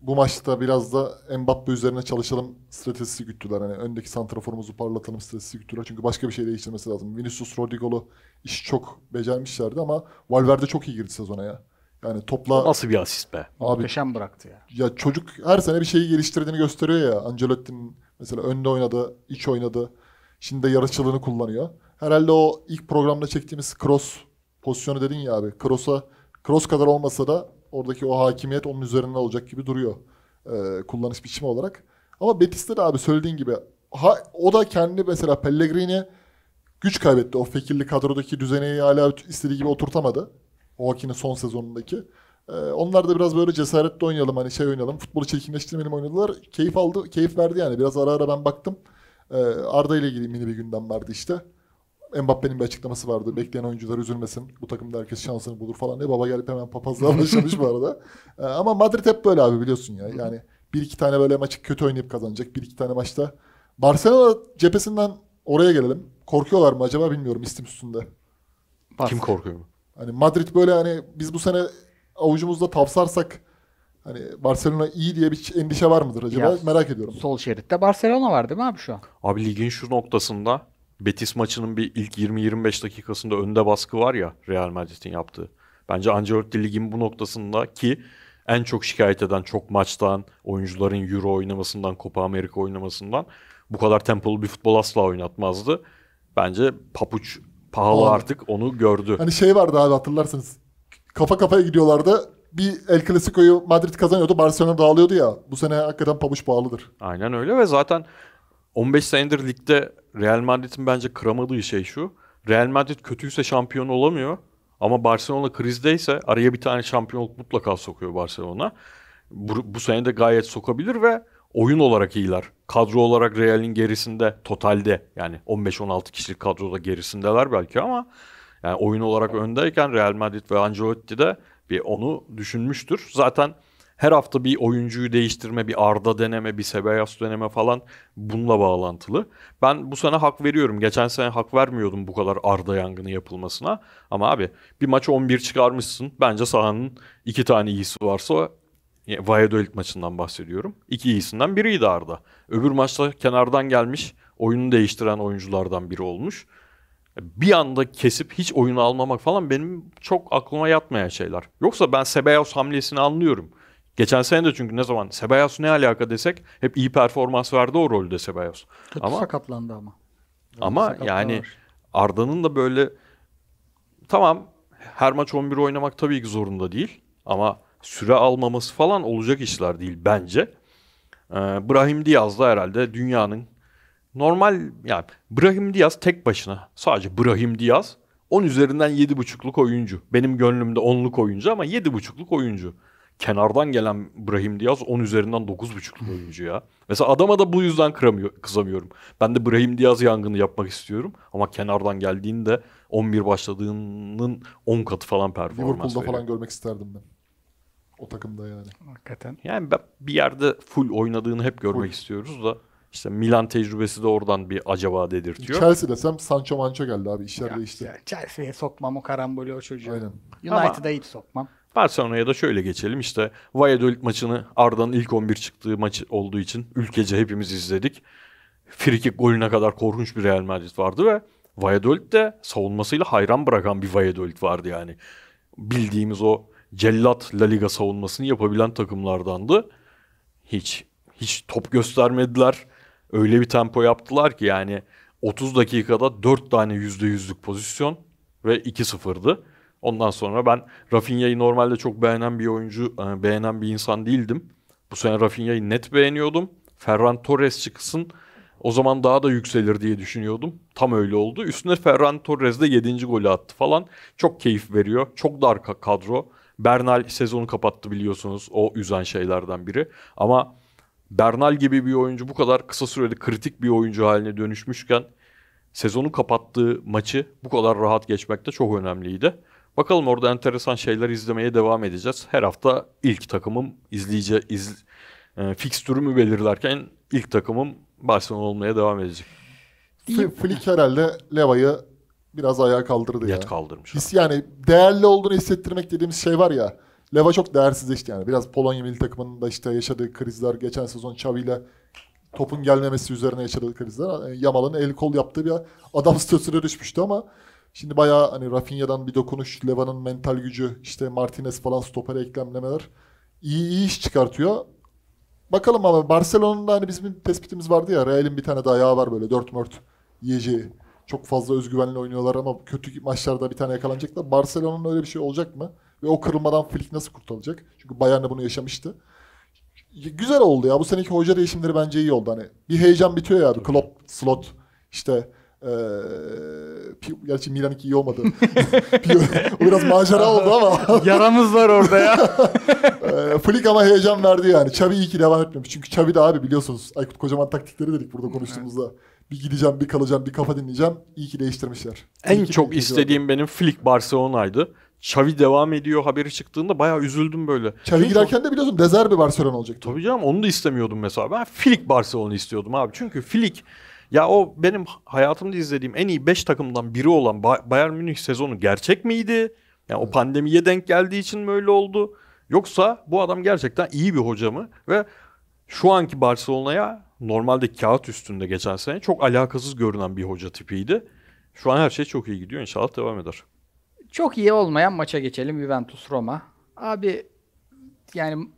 bu maçta biraz da Mbappe üzerine çalışalım stratejisi güttüler. Hani öndeki santraforumuzu parlatalım stratejisi güttüler. Çünkü başka bir şey değiştirmesi lazım. Vinicius Rodrigo'lu iş çok becermişlerdi ama Valverde çok iyi girdi sezona ya. Yani topla... Nasıl bir asist be? Abi, peşem bıraktı ya. Ya çocuk her sene bir şeyi geliştirdiğini gösteriyor ya. Ancelotti'nin mesela önde oynadı, iç oynadı. Şimdi de yaratıcılığını kullanıyor. Herhalde o ilk programda çektiğimiz cross pozisyonu dedin ya abi. Cross'a cross kadar olmasa da oradaki o hakimiyet onun üzerinden olacak gibi duruyor. E, kullanış biçimi olarak. Ama Betis'te de abi söylediğin gibi ha, o da kendi mesela Pellegrini güç kaybetti. O fekilli kadrodaki düzeneyi hala istediği gibi oturtamadı. o Joaquin'in son sezonundaki. Ee, onlar da biraz böyle cesaretle oynayalım hani şey oynayalım. Futbolu çirkinleştirmeyelim oynadılar. Keyif aldı, keyif verdi yani. Biraz ara ara ben baktım. Ee, Arda ile ilgili mini bir gündem vardı işte. Mbappe'nin bir açıklaması vardı. Bekleyen oyuncular üzülmesin. Bu takımda herkes şansını bulur falan diye. Baba gelip hemen papazla başlamış bu arada. Ee, ama Madrid hep böyle abi biliyorsun ya. Yani bir iki tane böyle maçı kötü oynayıp kazanacak. Bir iki tane maçta. Barcelona cephesinden oraya gelelim. Korkuyorlar mı acaba bilmiyorum istim üstünde. Kim korkuyor mu? Hani Madrid böyle hani biz bu sene avucumuzda tavsarsak hani Barcelona iyi diye bir endişe var mıdır acaba? Ya, Merak ediyorum. Sol şeritte Barcelona var değil mi abi şu an? Abi ligin şu noktasında Betis maçının bir ilk 20-25 dakikasında önde baskı var ya Real Madrid'in yaptığı. Bence Ancelotti ligin bu noktasında ki en çok şikayet eden çok maçtan, oyuncuların Euro oynamasından, Copa Amerika oynamasından bu kadar tempolu bir futbol asla oynatmazdı. Bence papuç pahalı Aa, artık onu gördü. Hani şey vardı abi hatırlarsınız. Kafa kafaya gidiyorlardı. Bir El Clasico'yu Madrid kazanıyordu. Barcelona dağılıyordu ya. Bu sene hakikaten pabuç pahalıdır. Aynen öyle ve zaten 15 senedir ligde Real Madrid'in bence kıramadığı şey şu. Real Madrid kötüyse şampiyon olamıyor. Ama Barcelona krizdeyse araya bir tane şampiyonluk mutlaka sokuyor Barcelona. Bu, bu sene de gayet sokabilir ve oyun olarak iyiler. Kadro olarak Real'in gerisinde totalde yani 15-16 kişilik kadroda gerisindeler belki ama yani oyun olarak öndeyken Real Madrid ve Ancelotti de bir onu düşünmüştür. Zaten her hafta bir oyuncuyu değiştirme, bir Arda deneme, bir Sebeyas deneme falan bununla bağlantılı. Ben bu sene hak veriyorum. Geçen sene hak vermiyordum bu kadar Arda yangını yapılmasına. Ama abi bir maç 11 çıkarmışsın. Bence sahanın iki tane iyisi varsa Valladolid maçından bahsediyorum. İki iyisinden biriydi Arda. Öbür maçta kenardan gelmiş, oyunu değiştiren oyunculardan biri olmuş bir anda kesip hiç oyunu almamak falan benim çok aklıma yatmayan şeyler. Yoksa ben Sebeyos hamlesini anlıyorum. Geçen sene de çünkü ne zaman Sebayos ne alaka desek hep iyi performans verdi o rolde Sebayos. Kötü ama, sakatlandı ama. Ama yani Arda'nın da böyle tamam her maç 11 oynamak tabii ki zorunda değil. Ama süre almaması falan olacak işler değil bence. Ee, Brahim Diaz da herhalde dünyanın normal yani Brahim Diaz tek başına sadece Brahim Diaz 10 üzerinden 7.5'luk oyuncu. Benim gönlümde 10'luk oyuncu ama 7.5'luk oyuncu kenardan gelen Brahim Diaz 10 üzerinden 9.5'luk oyuncu ya. Mesela adama da bu yüzden kıramıyor, kızamıyorum. Ben de Brahim Diaz yangını yapmak istiyorum. Ama kenardan geldiğinde 11 başladığının 10 katı falan performans Liverpool'da veriyor. falan görmek isterdim ben. O takımda yani. Hakikaten. Yani ben bir yerde full oynadığını hep görmek full. istiyoruz da. İşte Milan tecrübesi de oradan bir acaba dedirtiyor. Chelsea desem Sancho Mancho geldi abi işler ya, değişti. Chelsea'ye sokmam o karambolü o çocuğu. Aynen. United'a hiç sokmam. Barcelona'ya da şöyle geçelim. İşte Valladolid maçını Arda'nın ilk 11 çıktığı maç olduğu için ülkece hepimiz izledik. Frikik golüne kadar korkunç bir Real Madrid vardı ve Valladolid de savunmasıyla hayran bırakan bir Valladolid vardı yani. Bildiğimiz o cellat La Liga savunmasını yapabilen takımlardandı. Hiç hiç top göstermediler. Öyle bir tempo yaptılar ki yani 30 dakikada 4 tane %100'lük pozisyon ve 2-0'dı. Ondan sonra ben Rafinha'yı normalde çok beğenen bir oyuncu, e, beğenen bir insan değildim. Bu sene Rafinha'yı net beğeniyordum. Ferran Torres çıksın o zaman daha da yükselir diye düşünüyordum. Tam öyle oldu. Üstüne Ferran Torres de 7. golü attı falan. Çok keyif veriyor. Çok dar kadro. Bernal sezonu kapattı biliyorsunuz. O üzen şeylerden biri. Ama Bernal gibi bir oyuncu bu kadar kısa sürede kritik bir oyuncu haline dönüşmüşken sezonu kapattığı maçı bu kadar rahat geçmek de çok önemliydi. Bakalım orada enteresan şeyler izlemeye devam edeceğiz. Her hafta ilk takımım izleyici, iz, e, fikstürümü belirlerken ilk takımım Barcelona olmaya devam edecek. F- Flick herhalde Leva'yı biraz ayağa kaldırdı Net ya. Yet kaldırmış. His, yani değerli olduğunu hissettirmek dediğimiz şey var ya. Leva çok değersizleşti yani. Biraz Polonya milli takımının da işte yaşadığı krizler, geçen sezon Xavi ile topun gelmemesi üzerine yaşadığı krizler. E, Yamal'ın el kol yaptığı bir adam statüsüne düşmüştü ama Şimdi bayağı hani Rafinha'dan bir dokunuş, Levan'ın mental gücü, işte Martinez falan stoper eklemlemeler iyi, iyi iş çıkartıyor. Bakalım ama Barcelona'da hani bizim tespitimiz vardı ya Real'in bir tane daha var böyle dört mört yiyeceği. Çok fazla özgüvenli oynuyorlar ama kötü maçlarda bir tane yakalanacaklar. Barcelona'nın öyle bir şey olacak mı? Ve o kırılmadan Flick nasıl kurtulacak? Çünkü Bayern de bunu yaşamıştı. Güzel oldu ya. Bu seneki hoca değişimleri bence iyi oldu. Hani bir heyecan bitiyor ya. Bir Klopp, Slot, işte ee, Pio, gerçi Milan 2 iyi olmadı. Pio, o biraz macera oldu ama. Yaramız var orada ya. e, Flick ama heyecan verdi yani. Xavi iyi ki devam etmemiş. Çünkü Xavi de abi biliyorsunuz Aykut Kocaman taktikleri dedik burada konuştuğumuzda. Bir gideceğim, bir kalacağım, bir kafa dinleyeceğim. İyi ki değiştirmişler. En ki çok istediğim vardı. benim Flick Barcelona'ydı. Xavi devam ediyor haberi çıktığında bayağı üzüldüm böyle. Xavi giderken de biliyorsun Dezer bir Barcelona olacak. Tabii canım onu da istemiyordum mesela. Ben Flick Barcelona istiyordum abi. Çünkü Flick ya o benim hayatımda izlediğim en iyi 5 takımdan biri olan Bayern Münih sezonu gerçek miydi? Yani o pandemiye denk geldiği için mi öyle oldu? Yoksa bu adam gerçekten iyi bir hoca mı? Ve şu anki Barcelona'ya normalde kağıt üstünde geçen sene çok alakasız görünen bir hoca tipiydi. Şu an her şey çok iyi gidiyor. İnşallah devam eder. Çok iyi olmayan maça geçelim Juventus Roma. Abi yani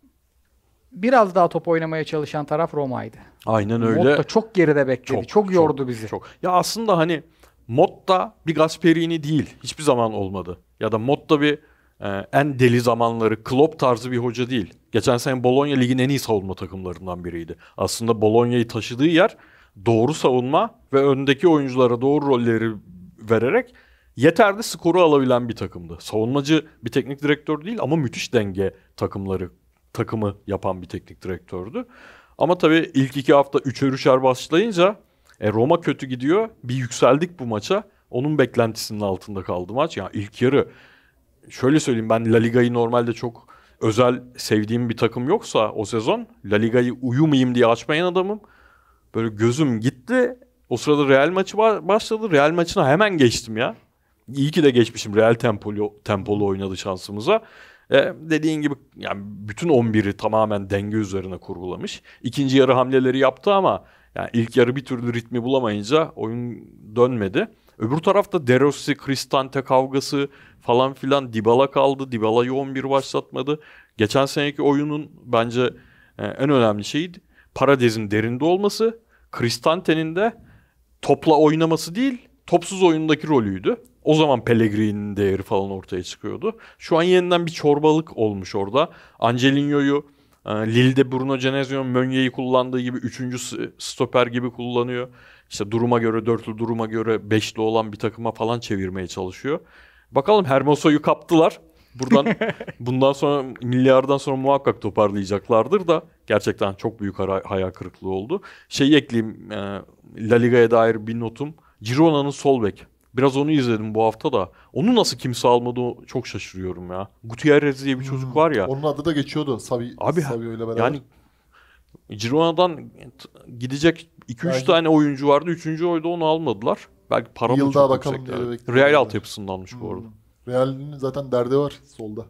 biraz daha top oynamaya çalışan taraf Roma'ydı. Aynen öyle. Motta çok geride bekledi. Çok, çok yordu çok, bizi. Çok. Ya aslında hani Motta bir Gasperini değil. Hiçbir zaman olmadı. Ya da Motta bir e, en deli zamanları Klopp tarzı bir hoca değil. Geçen sene Bologna ligin en iyi savunma takımlarından biriydi. Aslında Bologna'yı taşıdığı yer doğru savunma ve öndeki oyunculara doğru rolleri vererek yeterli skoru alabilen bir takımdı. Savunmacı bir teknik direktör değil ama müthiş denge takımları takımı yapan bir teknik direktördü. Ama tabii ilk iki hafta 3'e 3'er başlayınca e, Roma kötü gidiyor. Bir yükseldik bu maça. Onun beklentisinin altında kaldı maç. Yani ilk yarı şöyle söyleyeyim ben La Liga'yı normalde çok özel sevdiğim bir takım yoksa o sezon La Liga'yı uyumayayım diye açmayan adamım. Böyle gözüm gitti. O sırada Real maçı başladı. Real maçına hemen geçtim ya. İyi ki de geçmişim. Real tempolu, tempolu oynadı şansımıza. E, dediğin gibi yani bütün 11'i tamamen denge üzerine kurgulamış. İkinci yarı hamleleri yaptı ama yani ilk yarı bir türlü ritmi bulamayınca oyun dönmedi. Öbür tarafta Derossi, Cristante kavgası falan filan Dybala kaldı. Dybala'yı 11 başlatmadı. Geçen seneki oyunun bence e, en önemli şeyi Paradez'in derinde olması. Cristante'nin de topla oynaması değil, topsuz oyundaki rolüydü. O zaman Pellegrini'nin değeri falan ortaya çıkıyordu. Şu an yeniden bir çorbalık olmuş orada. Angelino'yu e, Lille'de Bruno Genesio Mönye'yi kullandığı gibi üçüncü stoper gibi kullanıyor. İşte duruma göre dörtlü duruma göre beşli olan bir takıma falan çevirmeye çalışıyor. Bakalım Hermoso'yu kaptılar. Buradan bundan sonra milyardan sonra muhakkak toparlayacaklardır da gerçekten çok büyük hayal kırıklığı oldu. Şey ekleyeyim e, La Liga'ya dair bir notum. Girona'nın sol bek Biraz onu izledim bu hafta da. Onu nasıl kimse almadı çok şaşırıyorum ya. Gutierrez diye bir çocuk hmm. var ya. Onun adı da geçiyordu. Sabi, Abi, Sabi öyle beraber. Yani Girona'dan gidecek 2-3 yani, tane oyuncu vardı. Üçüncü oydu onu almadılar. Belki para mı çok bakalım diye yani. Real altyapısındanmış hmm. bu arada. Hmm. Real'in zaten derdi var solda.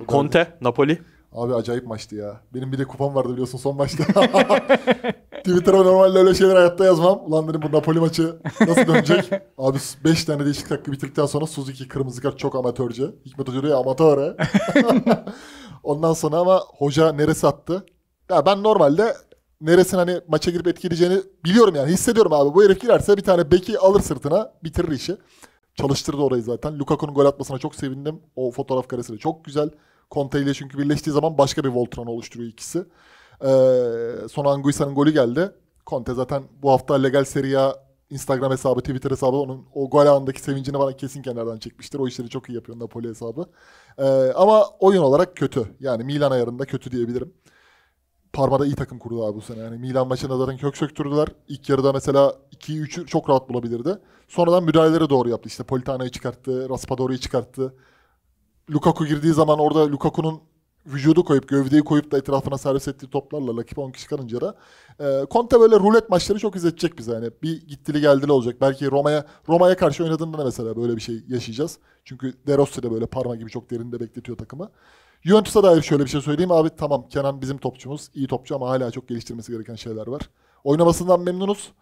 O Conte, derdi. Napoli. Abi acayip maçtı ya. Benim bir de kupam vardı biliyorsun son maçta. Twitter'a normalde öyle şeyler hayatta yazmam. Ulan dedim bu Napoli maçı nasıl dönecek? Abi 5 tane değişik dakika bitirdikten sonra Suzuki kırmızı kart çok amatörce. Hikmet Hoca diyor ya amatör Ondan sonra ama hoca neresi attı? Ya ben normalde neresin hani maça girip etkileyeceğini biliyorum yani. Hissediyorum abi. Bu herif girerse bir tane beki alır sırtına bitirir işi. Çalıştırdı orayı zaten. Lukaku'nun gol atmasına çok sevindim. O fotoğraf karesi de çok güzel. Conte ile çünkü birleştiği zaman başka bir Voltron oluşturuyor ikisi. Ee, son Anguissa'nın golü geldi. Conte zaten bu hafta legal seriya Instagram hesabı, Twitter hesabı onun o gol anındaki sevincini bana kesin kenardan çekmiştir. O işleri çok iyi yapıyor Napoli hesabı. Ee, ama oyun olarak kötü. Yani Milan ayarında kötü diyebilirim. Parma'da iyi takım kurdu abi bu sene. Yani Milan maçına zaten kök söktürdüler. İlk yarıda mesela 2'yi 3'ü çok rahat bulabilirdi. Sonradan müdahaleleri doğru yaptı. İşte Politano'yu çıkarttı, Raspadori'yi çıkarttı. Lukaku girdiği zaman orada Lukaku'nun vücudu koyup gövdeyi koyup da etrafına servis ettiği toplarla rakip 10 kişi kalınca da e, Conte böyle rulet maçları çok izletecek bize. Yani bir gittili geldili olacak. Belki Roma'ya Roma'ya karşı oynadığında da mesela böyle bir şey yaşayacağız. Çünkü De Rossi de böyle parma gibi çok derinde bekletiyor takımı. Juventus'a dair şöyle bir şey söyleyeyim abi tamam Kenan bizim topçumuz. iyi topçu ama hala çok geliştirmesi gereken şeyler var. Oynamasından memnunuz.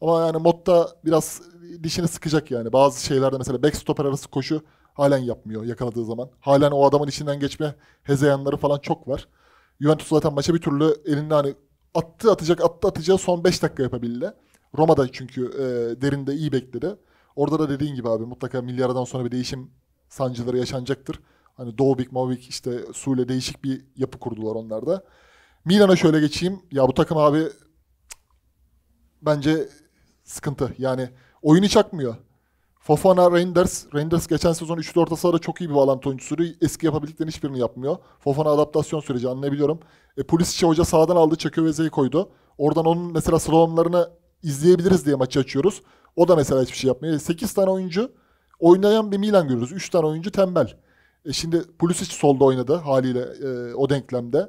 Ama yani modda biraz dişini sıkacak yani. Bazı şeylerde mesela backstopper arası koşu Halen yapmıyor yakaladığı zaman. Halen o adamın içinden geçme hezeyanları falan çok var. Juventus zaten maça bir türlü elinde hani attı atacak attı atacağı son 5 dakika yapabildi. Roma'da çünkü e, derinde iyi bekledi. Orada da dediğin gibi abi mutlaka milyardan sonra bir değişim sancıları yaşanacaktır. Hani Doğubik, Mavik işte Sule değişik bir yapı kurdular onlarda. Milan'a şöyle geçeyim. Ya bu takım abi bence sıkıntı. Yani oyunu çakmıyor. Fofana Reinders. Reinders geçen sezon üçlü orta sahada çok iyi bir bağlantı oyuncusuydu. Eski yapabildiklerinin hiçbirini yapmıyor. Fofana adaptasyon süreci anlayabiliyorum. E, Pulisic'e hoca sağdan aldı. Çeköveze'yi koydu. Oradan onun mesela slalomlarını izleyebiliriz diye maçı açıyoruz. O da mesela hiçbir şey yapmıyor. 8 e, tane oyuncu oynayan bir Milan görürüz. 3 tane oyuncu tembel. E şimdi Pulisic solda oynadı haliyle e, o denklemde.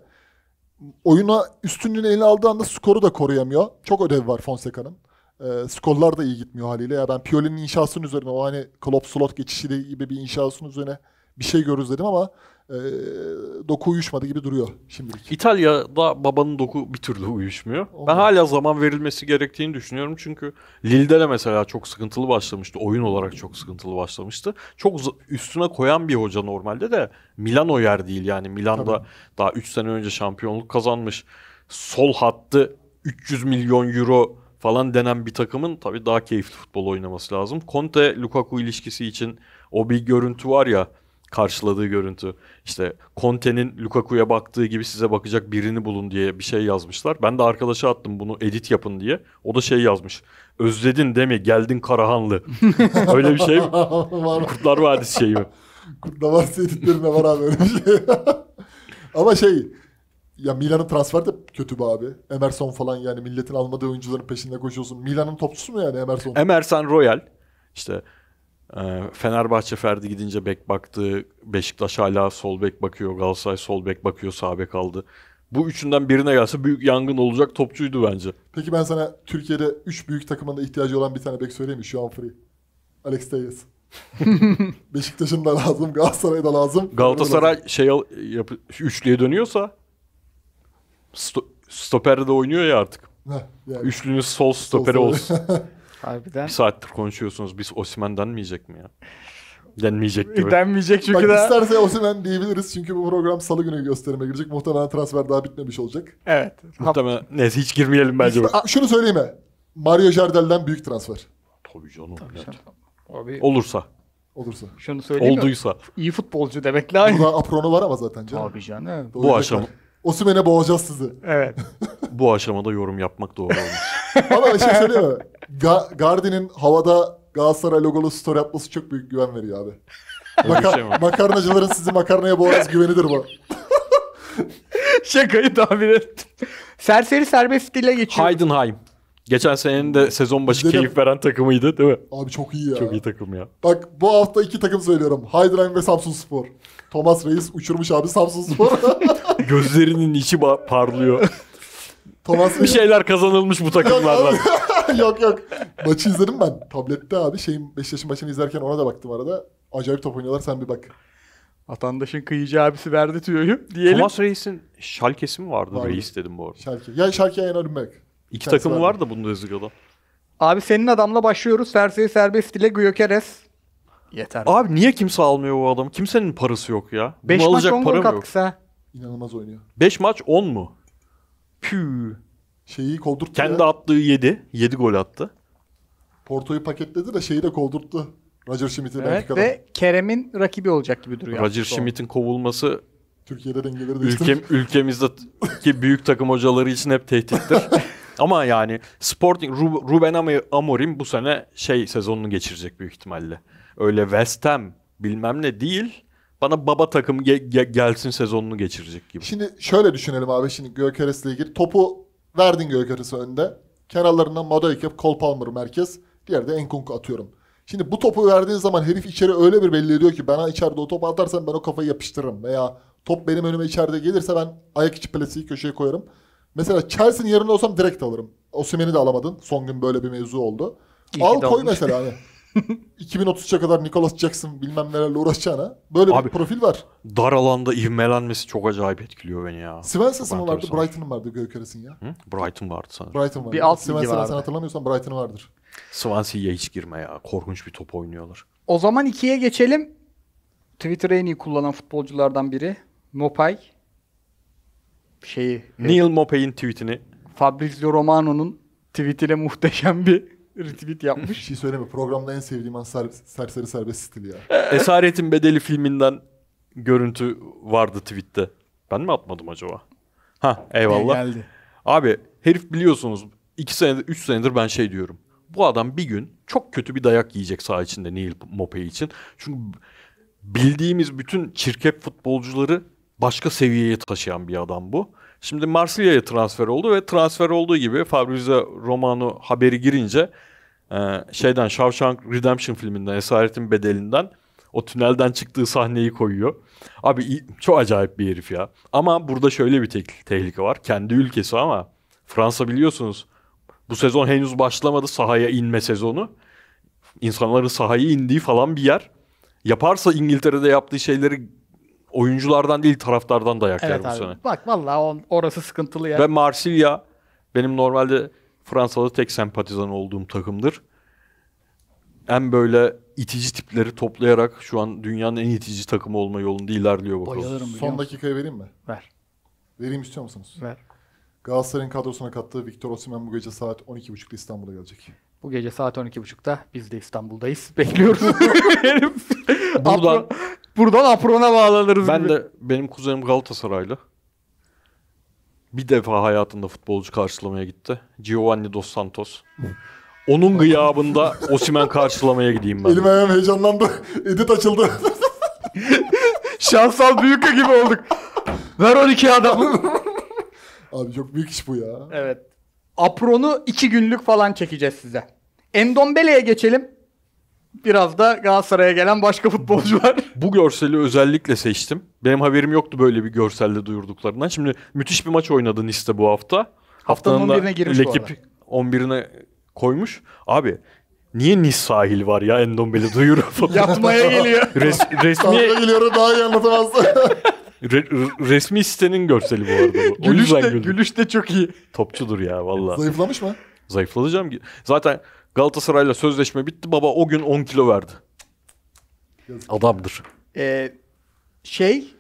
Oyuna üstünlüğünü eline aldığı anda skoru da koruyamıyor. Çok ödev var Fonseca'nın. E, ee, skollar da iyi gitmiyor haliyle. Ya ben Pioli'nin inşasının üzerine o hani Klopp slot geçişi gibi bir inşasının üzerine bir şey görürüz dedim ama e, doku uyuşmadı gibi duruyor şimdilik. İtalya'da babanın doku bir türlü uyuşmuyor. Ondan. Ben hala zaman verilmesi gerektiğini düşünüyorum. Çünkü Lille'de de mesela çok sıkıntılı başlamıştı. Oyun olarak çok sıkıntılı başlamıştı. Çok üstüne koyan bir hoca normalde de Milan o yer değil yani. Milan'da Tabii. daha 3 sene önce şampiyonluk kazanmış. Sol hattı 300 milyon euro falan denen bir takımın tabii daha keyifli futbol oynaması lazım. Conte Lukaku ilişkisi için o bir görüntü var ya karşıladığı görüntü. İşte Conte'nin Lukaku'ya baktığı gibi size bakacak birini bulun diye bir şey yazmışlar. Ben de arkadaşa attım bunu edit yapın diye. O da şey yazmış. Özledin değil mi? Geldin Karahanlı. öyle bir şey mi? Kurtlar Vadisi şeyi mi? Kurtlar Vadisi editlerinde var abi öyle bir şey. Ama şey ya Milan'ın transfer de kötü be abi. Emerson falan yani milletin almadığı oyuncuların peşinde koşuyorsun. Milan'ın topçusu mu yani Emerson? Emerson Royal. İşte e, Fenerbahçe Ferdi gidince bek baktı. Beşiktaş hala sol bek bakıyor. Galatasaray sol bek bakıyor. Sağ bek aldı. Bu üçünden birine gelse büyük yangın olacak topçuydu bence. Peki ben sana Türkiye'de üç büyük takımın ihtiyacı olan bir tane bek söyleyeyim mi? Şu an free. Alex Teyyes. Beşiktaş'ın da lazım, Galatasaray'da lazım. Galatasaray şey yap, üçlüye dönüyorsa Sto- stoperde de oynuyor ya artık. yani. Üçlünün sol stoperi sol olsun. Harbiden. Bir saattir konuşuyorsunuz. Biz Osimen denmeyecek mi ya? Denmeyecek gibi. Denmeyecek çünkü Bak, isterse Osimen diyebiliriz çünkü bu program salı günü gösterime girecek. Muhtemelen transfer daha bitmemiş olacak. Evet. Muhtemelen. Neyse hiç girmeyelim bence. İşte, a, şunu söyleyeyim mi? Mario Jardel'den büyük transfer. Tabii canım. Tabii canım. Abi, Olursa. Olursa. Şunu söyleyeyim Olduysa. Mi? İyi futbolcu demekle aynı. Burada Apron'u var ama zaten canım. Abi canım. Doğru bu aşama, Osimhen'e boğacağız sizi. Evet. Bu aşamada yorum yapmak doğru olmuş. Ama bir şey söyleyeyim mi? Ga- Gardi'nin havada Galatasaray logolu story atması çok büyük güven veriyor abi. Maka- şey makarnacıların sizi makarnaya boğaz güvenidir bu. Şakayı tahmin ettim. Serseri serbest dile geçiyor. Heidenheim. Geçen senenin de sezon başı Dedim. keyif veren takımıydı değil mi? Abi çok iyi ya. Çok iyi takım ya. Bak bu hafta iki takım söylüyorum. Heidenheim ve Samsun Spor. Thomas Reis uçurmuş abi Samsun Spor. Gözlerinin içi parlıyor. Thomas bir şeyler kazanılmış bu takımlardan. yok yok. Maçı izledim ben. Tablette abi şeyin Beşiktaş'ın maçını izlerken ona da baktım arada. Acayip top oynuyorlar sen bir bak. Vatandaşın kıyıcı abisi verdi tüyoyu diyelim. Thomas Reis'in şalkesi mi vardı? Vardı. Reis dedim bu arada. Şarkı. Ya Şarkı'ya yenerim bak. İki takımı var da Bundesliga'da. Abi senin adamla başlıyoruz. Serseri serbest ile Gyökeres. Yeter. Abi niye kimse almıyor bu adamı? Kimsenin parası yok ya. Beş Bunu maç alacak 10 para mı yok? İnanılmaz oynuyor. 5 maç 10 mu? Pü. Şeyi koldurttu. Kendi ya. attığı 7. 7 gol attı. Porto'yu paketledi de şeyi de koldurttu. Roger Schmidt'i evet, ve Kerem'in rakibi olacak gibi duruyor. Roger Schmidt'in kovulması Türkiye'de dengeleri ülkem, ülkemizde ki büyük takım hocaları için hep tehdittir. Ama yani Sporting Ruben Amorim bu sene şey sezonunu geçirecek büyük ihtimalle. Öyle West Ham bilmem ne değil bana baba takım ge- ge- gelsin sezonunu geçirecek gibi. Şimdi şöyle düşünelim abi şimdi Gökeres'le ilgili. Topu verdin Gökeres'e önde. Kenarlarından Madoike, Cole Palmer merkez. Diğer de Enkunku atıyorum. Şimdi bu topu verdiğin zaman herif içeri öyle bir belli ediyor ki bana içeride o topu atarsan ben o kafayı yapıştırırım. Veya top benim önüme içeride gelirse ben ayak içi plasiyi köşeye koyarım. Mesela Chelsea'nin yerinde olsam direkt alırım. Osimhen'i de alamadın. Son gün böyle bir mevzu oldu. İyi Al koy olmuş. mesela hani. 2030'a kadar Nicholas Jackson bilmem nelerle uğraşacağına böyle Abi, bir profil var. Dar alanda ivmelenmesi çok acayip etkiliyor beni ya. Svensson mı vardı? Brighton'ın vardı Gökeres'in ya. Hı? Brighton vardı sanırım. Brighton vardı. Bir alt Svensson vardı. sen hatırlamıyorsan Brighton vardır. Swansea'ya hiç girme ya. Korkunç bir top oynuyorlar. O zaman ikiye geçelim. Twitter'ı en iyi kullanan futbolculardan biri. Mopay. Şeyi. E, Neil evet. Mopay'in tweetini. Fabrizio Romano'nun tweetiyle muhteşem bir retweet yapmış. Bir şey söyleme. Programda en sevdiğim an ser, serseri serbest stil ya. Esaretin Bedeli filminden görüntü vardı tweette. Ben mi atmadım acaba? Ha eyvallah. Ne geldi. Abi herif biliyorsunuz 2 senedir 3 senedir ben şey diyorum. Bu adam bir gün çok kötü bir dayak yiyecek saha içinde Neil Mopey için. Çünkü bildiğimiz bütün çirkep futbolcuları başka seviyeye taşıyan bir adam bu. Şimdi Marsilya'ya transfer oldu ve transfer olduğu gibi Fabrizio Romano haberi girince e, şeyden Shawshank Redemption filminden Esaretin Bedelinden o tünelden çıktığı sahneyi koyuyor. Abi çok acayip bir herif ya. Ama burada şöyle bir tehlike var. Kendi ülkesi ama Fransa biliyorsunuz bu sezon henüz başlamadı sahaya inme sezonu. İnsanların sahaya indiği falan bir yer. Yaparsa İngiltere'de yaptığı şeyleri oyunculardan değil taraftardan dayak evet yer bu abi. sene. Bak valla orası sıkıntılı ya. Ve Marsilya benim normalde Fransa'da tek sempatizan olduğum takımdır. En böyle itici tipleri toplayarak şu an dünyanın en itici takımı olma yolunda ilerliyor bakalım. Bayılırım Son musun? dakikaya vereyim mi? Ver. Vereyim istiyor musunuz? Ver. Galatasaray'ın kadrosuna kattığı Victor Osimhen bu gece saat 12.30'da İstanbul'a gelecek. Bu gece saat 12.30'da biz de İstanbul'dayız. Bekliyoruz. Buradan Buradan Apron'a bağlanırız Ben gibi. de benim kuzenim Galatasaraylı. Bir defa hayatında futbolcu karşılamaya gitti. Giovanni Dos Santos. Onun gıyabında Osimen karşılamaya gideyim ben. Elim ayağım heyecanlandı. Edit açıldı. Şansal büyük gibi olduk. Ver 12 adam. Abi çok büyük iş bu ya. Evet. Apron'u 2 günlük falan çekeceğiz size. Endombele'ye geçelim. Biraz da Galatasaray'a gelen başka futbolcu var. Bu görseli özellikle seçtim. Benim haberim yoktu böyle bir görselde duyurduklarından. Şimdi müthiş bir maç oynadı Nice bu hafta. Haftanın, Haftanın 11'ine girmiş Lekip 11'ine koymuş. Abi Niye Nice sahil var ya Endombele duyuru falan. Yapmaya geliyor. Res, resmi... Yatmaya geliyor daha iyi anlatamazsın. Re, resmi sitenin görseli bu arada. gülüş, de, gülüş de çok iyi. Topçudur ya valla. Zayıflamış mı? Zayıflatacağım. Zaten Galatasaray'la sözleşme bitti. Baba o gün 10 kilo verdi. Adamdır. Ee, şey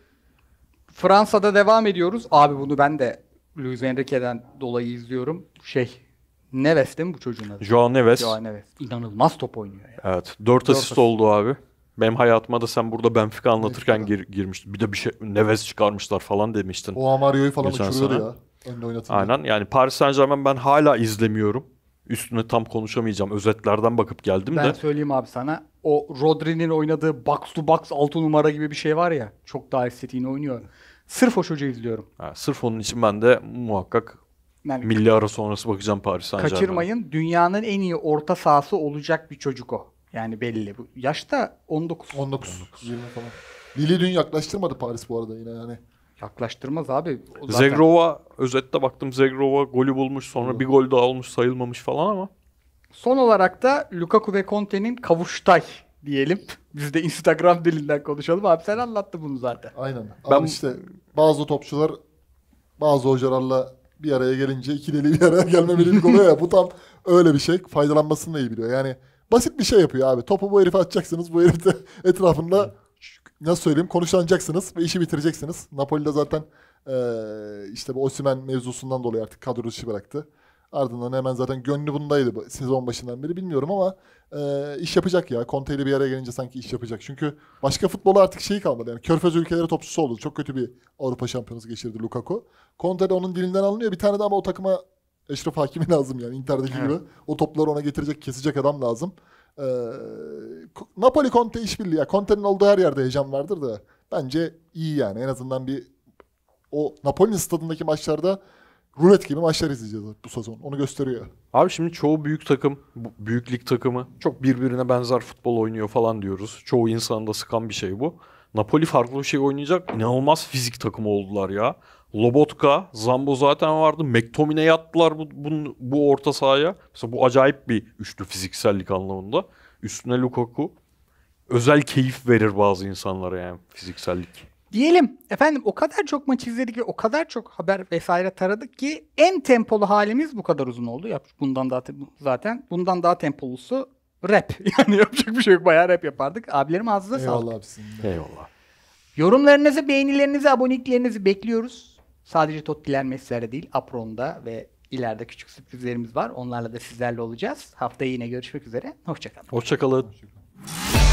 Fransa'da devam ediyoruz. Abi bunu ben de Luis Enrique'den dolayı izliyorum. Şey Neves değil mi bu çocuğun adı? Joao Neves. Joao Neves. İnanılmaz top oynuyor. Yani. Evet. 4 asist oldu abi. Benim hayatıma da sen burada Benfica anlatırken gir, girmiştin. Bir de bir şey Neves çıkarmışlar falan demiştin. O Amario'yu falan Geçen uçuruyordu ya. Önde Aynen. Yani Paris Saint Germain ben hala izlemiyorum üstüne tam konuşamayacağım. Özetlerden bakıp geldim ben de. Ben söyleyeyim abi sana. O Rodri'nin oynadığı box to box 6 numara gibi bir şey var ya. Çok daha estetiğini oynuyor. Sırf o çocuğu izliyorum. Ha, sırf onun için ben de muhakkak yani, milli ara sonrası bakacağım Paris Saint Germain. Kaçırmayın. Dünyanın en iyi orta sahası olacak bir çocuk o. Yani belli. Bu yaşta 19. 19. 19. 20 falan. Lili dün yaklaştırmadı Paris bu arada yine yani. Yaklaştırmaz abi. O zaten... Zegrova özette baktım Zegrova golü bulmuş sonra bir gol daha olmuş sayılmamış falan ama. Son olarak da Lukaku ve Conte'nin kavuştay diyelim. Biz de Instagram dilinden konuşalım. Abi sen anlattı bunu zaten. Aynen. Ben... Ama işte bazı topçular bazı hocalarla bir araya gelince iki deli bir araya gelmemelilik oluyor ya. Bu tam öyle bir şey. Faydalanmasını da iyi biliyor. Yani basit bir şey yapıyor abi. Topu bu herife atacaksınız. Bu herif de etrafında nasıl söyleyeyim konuşlanacaksınız ve işi bitireceksiniz. Napoli'de zaten e, işte bu Osimen mevzusundan dolayı artık kadro dışı bıraktı. Ardından hemen zaten gönlü bundaydı sezon başından beri bilmiyorum ama e, iş yapacak ya. Conte ile bir araya gelince sanki iş yapacak. Çünkü başka futbola artık şeyi kalmadı yani. Körfez ülkeleri topçusu oldu. Çok kötü bir Avrupa şampiyonası geçirdi Lukaku. Conte de onun dilinden alınıyor. Bir tane daha ama o takıma Eşref Hakimi lazım yani Inter'deki evet. gibi. O topları ona getirecek, kesecek adam lazım. Ee, Napoli Conte işbirliği. Ya Conte'nin olduğu her yerde heyecan vardır da bence iyi yani. En azından bir o Napoli'nin stadındaki maçlarda rulet gibi maçlar izleyeceğiz bu sezon. Onu gösteriyor. Abi şimdi çoğu büyük takım, büyük lig takımı çok birbirine benzer futbol oynuyor falan diyoruz. Çoğu insanı da sıkan bir şey bu. Napoli farklı bir şey oynayacak. İnanılmaz fizik takımı oldular ya. Lobotka, Zambo zaten vardı. Mektomine yattılar bu, bu, bu orta sahaya. Mesela bu acayip bir üçlü fiziksellik anlamında. Üstüne Lukaku. Özel keyif verir bazı insanlara yani fiziksellik. Diyelim efendim o kadar çok maç izledik ve o kadar çok haber vesaire taradık ki en tempolu halimiz bu kadar uzun oldu. Yap bundan daha zaten bundan daha tempolusu rap. Yani yapacak bir şey yok. Bayağı rap yapardık. Abilerim ağzına sağlık. Eyvallah sağlık. Eyvallah. Yorumlarınızı, beğenilerinizi, aboneliklerinizi bekliyoruz. Sadece tot Tottiler Messi'lerde değil, Apron'da ve ileride küçük sürprizlerimiz var. Onlarla da sizlerle olacağız. Haftaya yine görüşmek üzere. Hoşçakalın. Hoşçakalın. Hoşçakalın.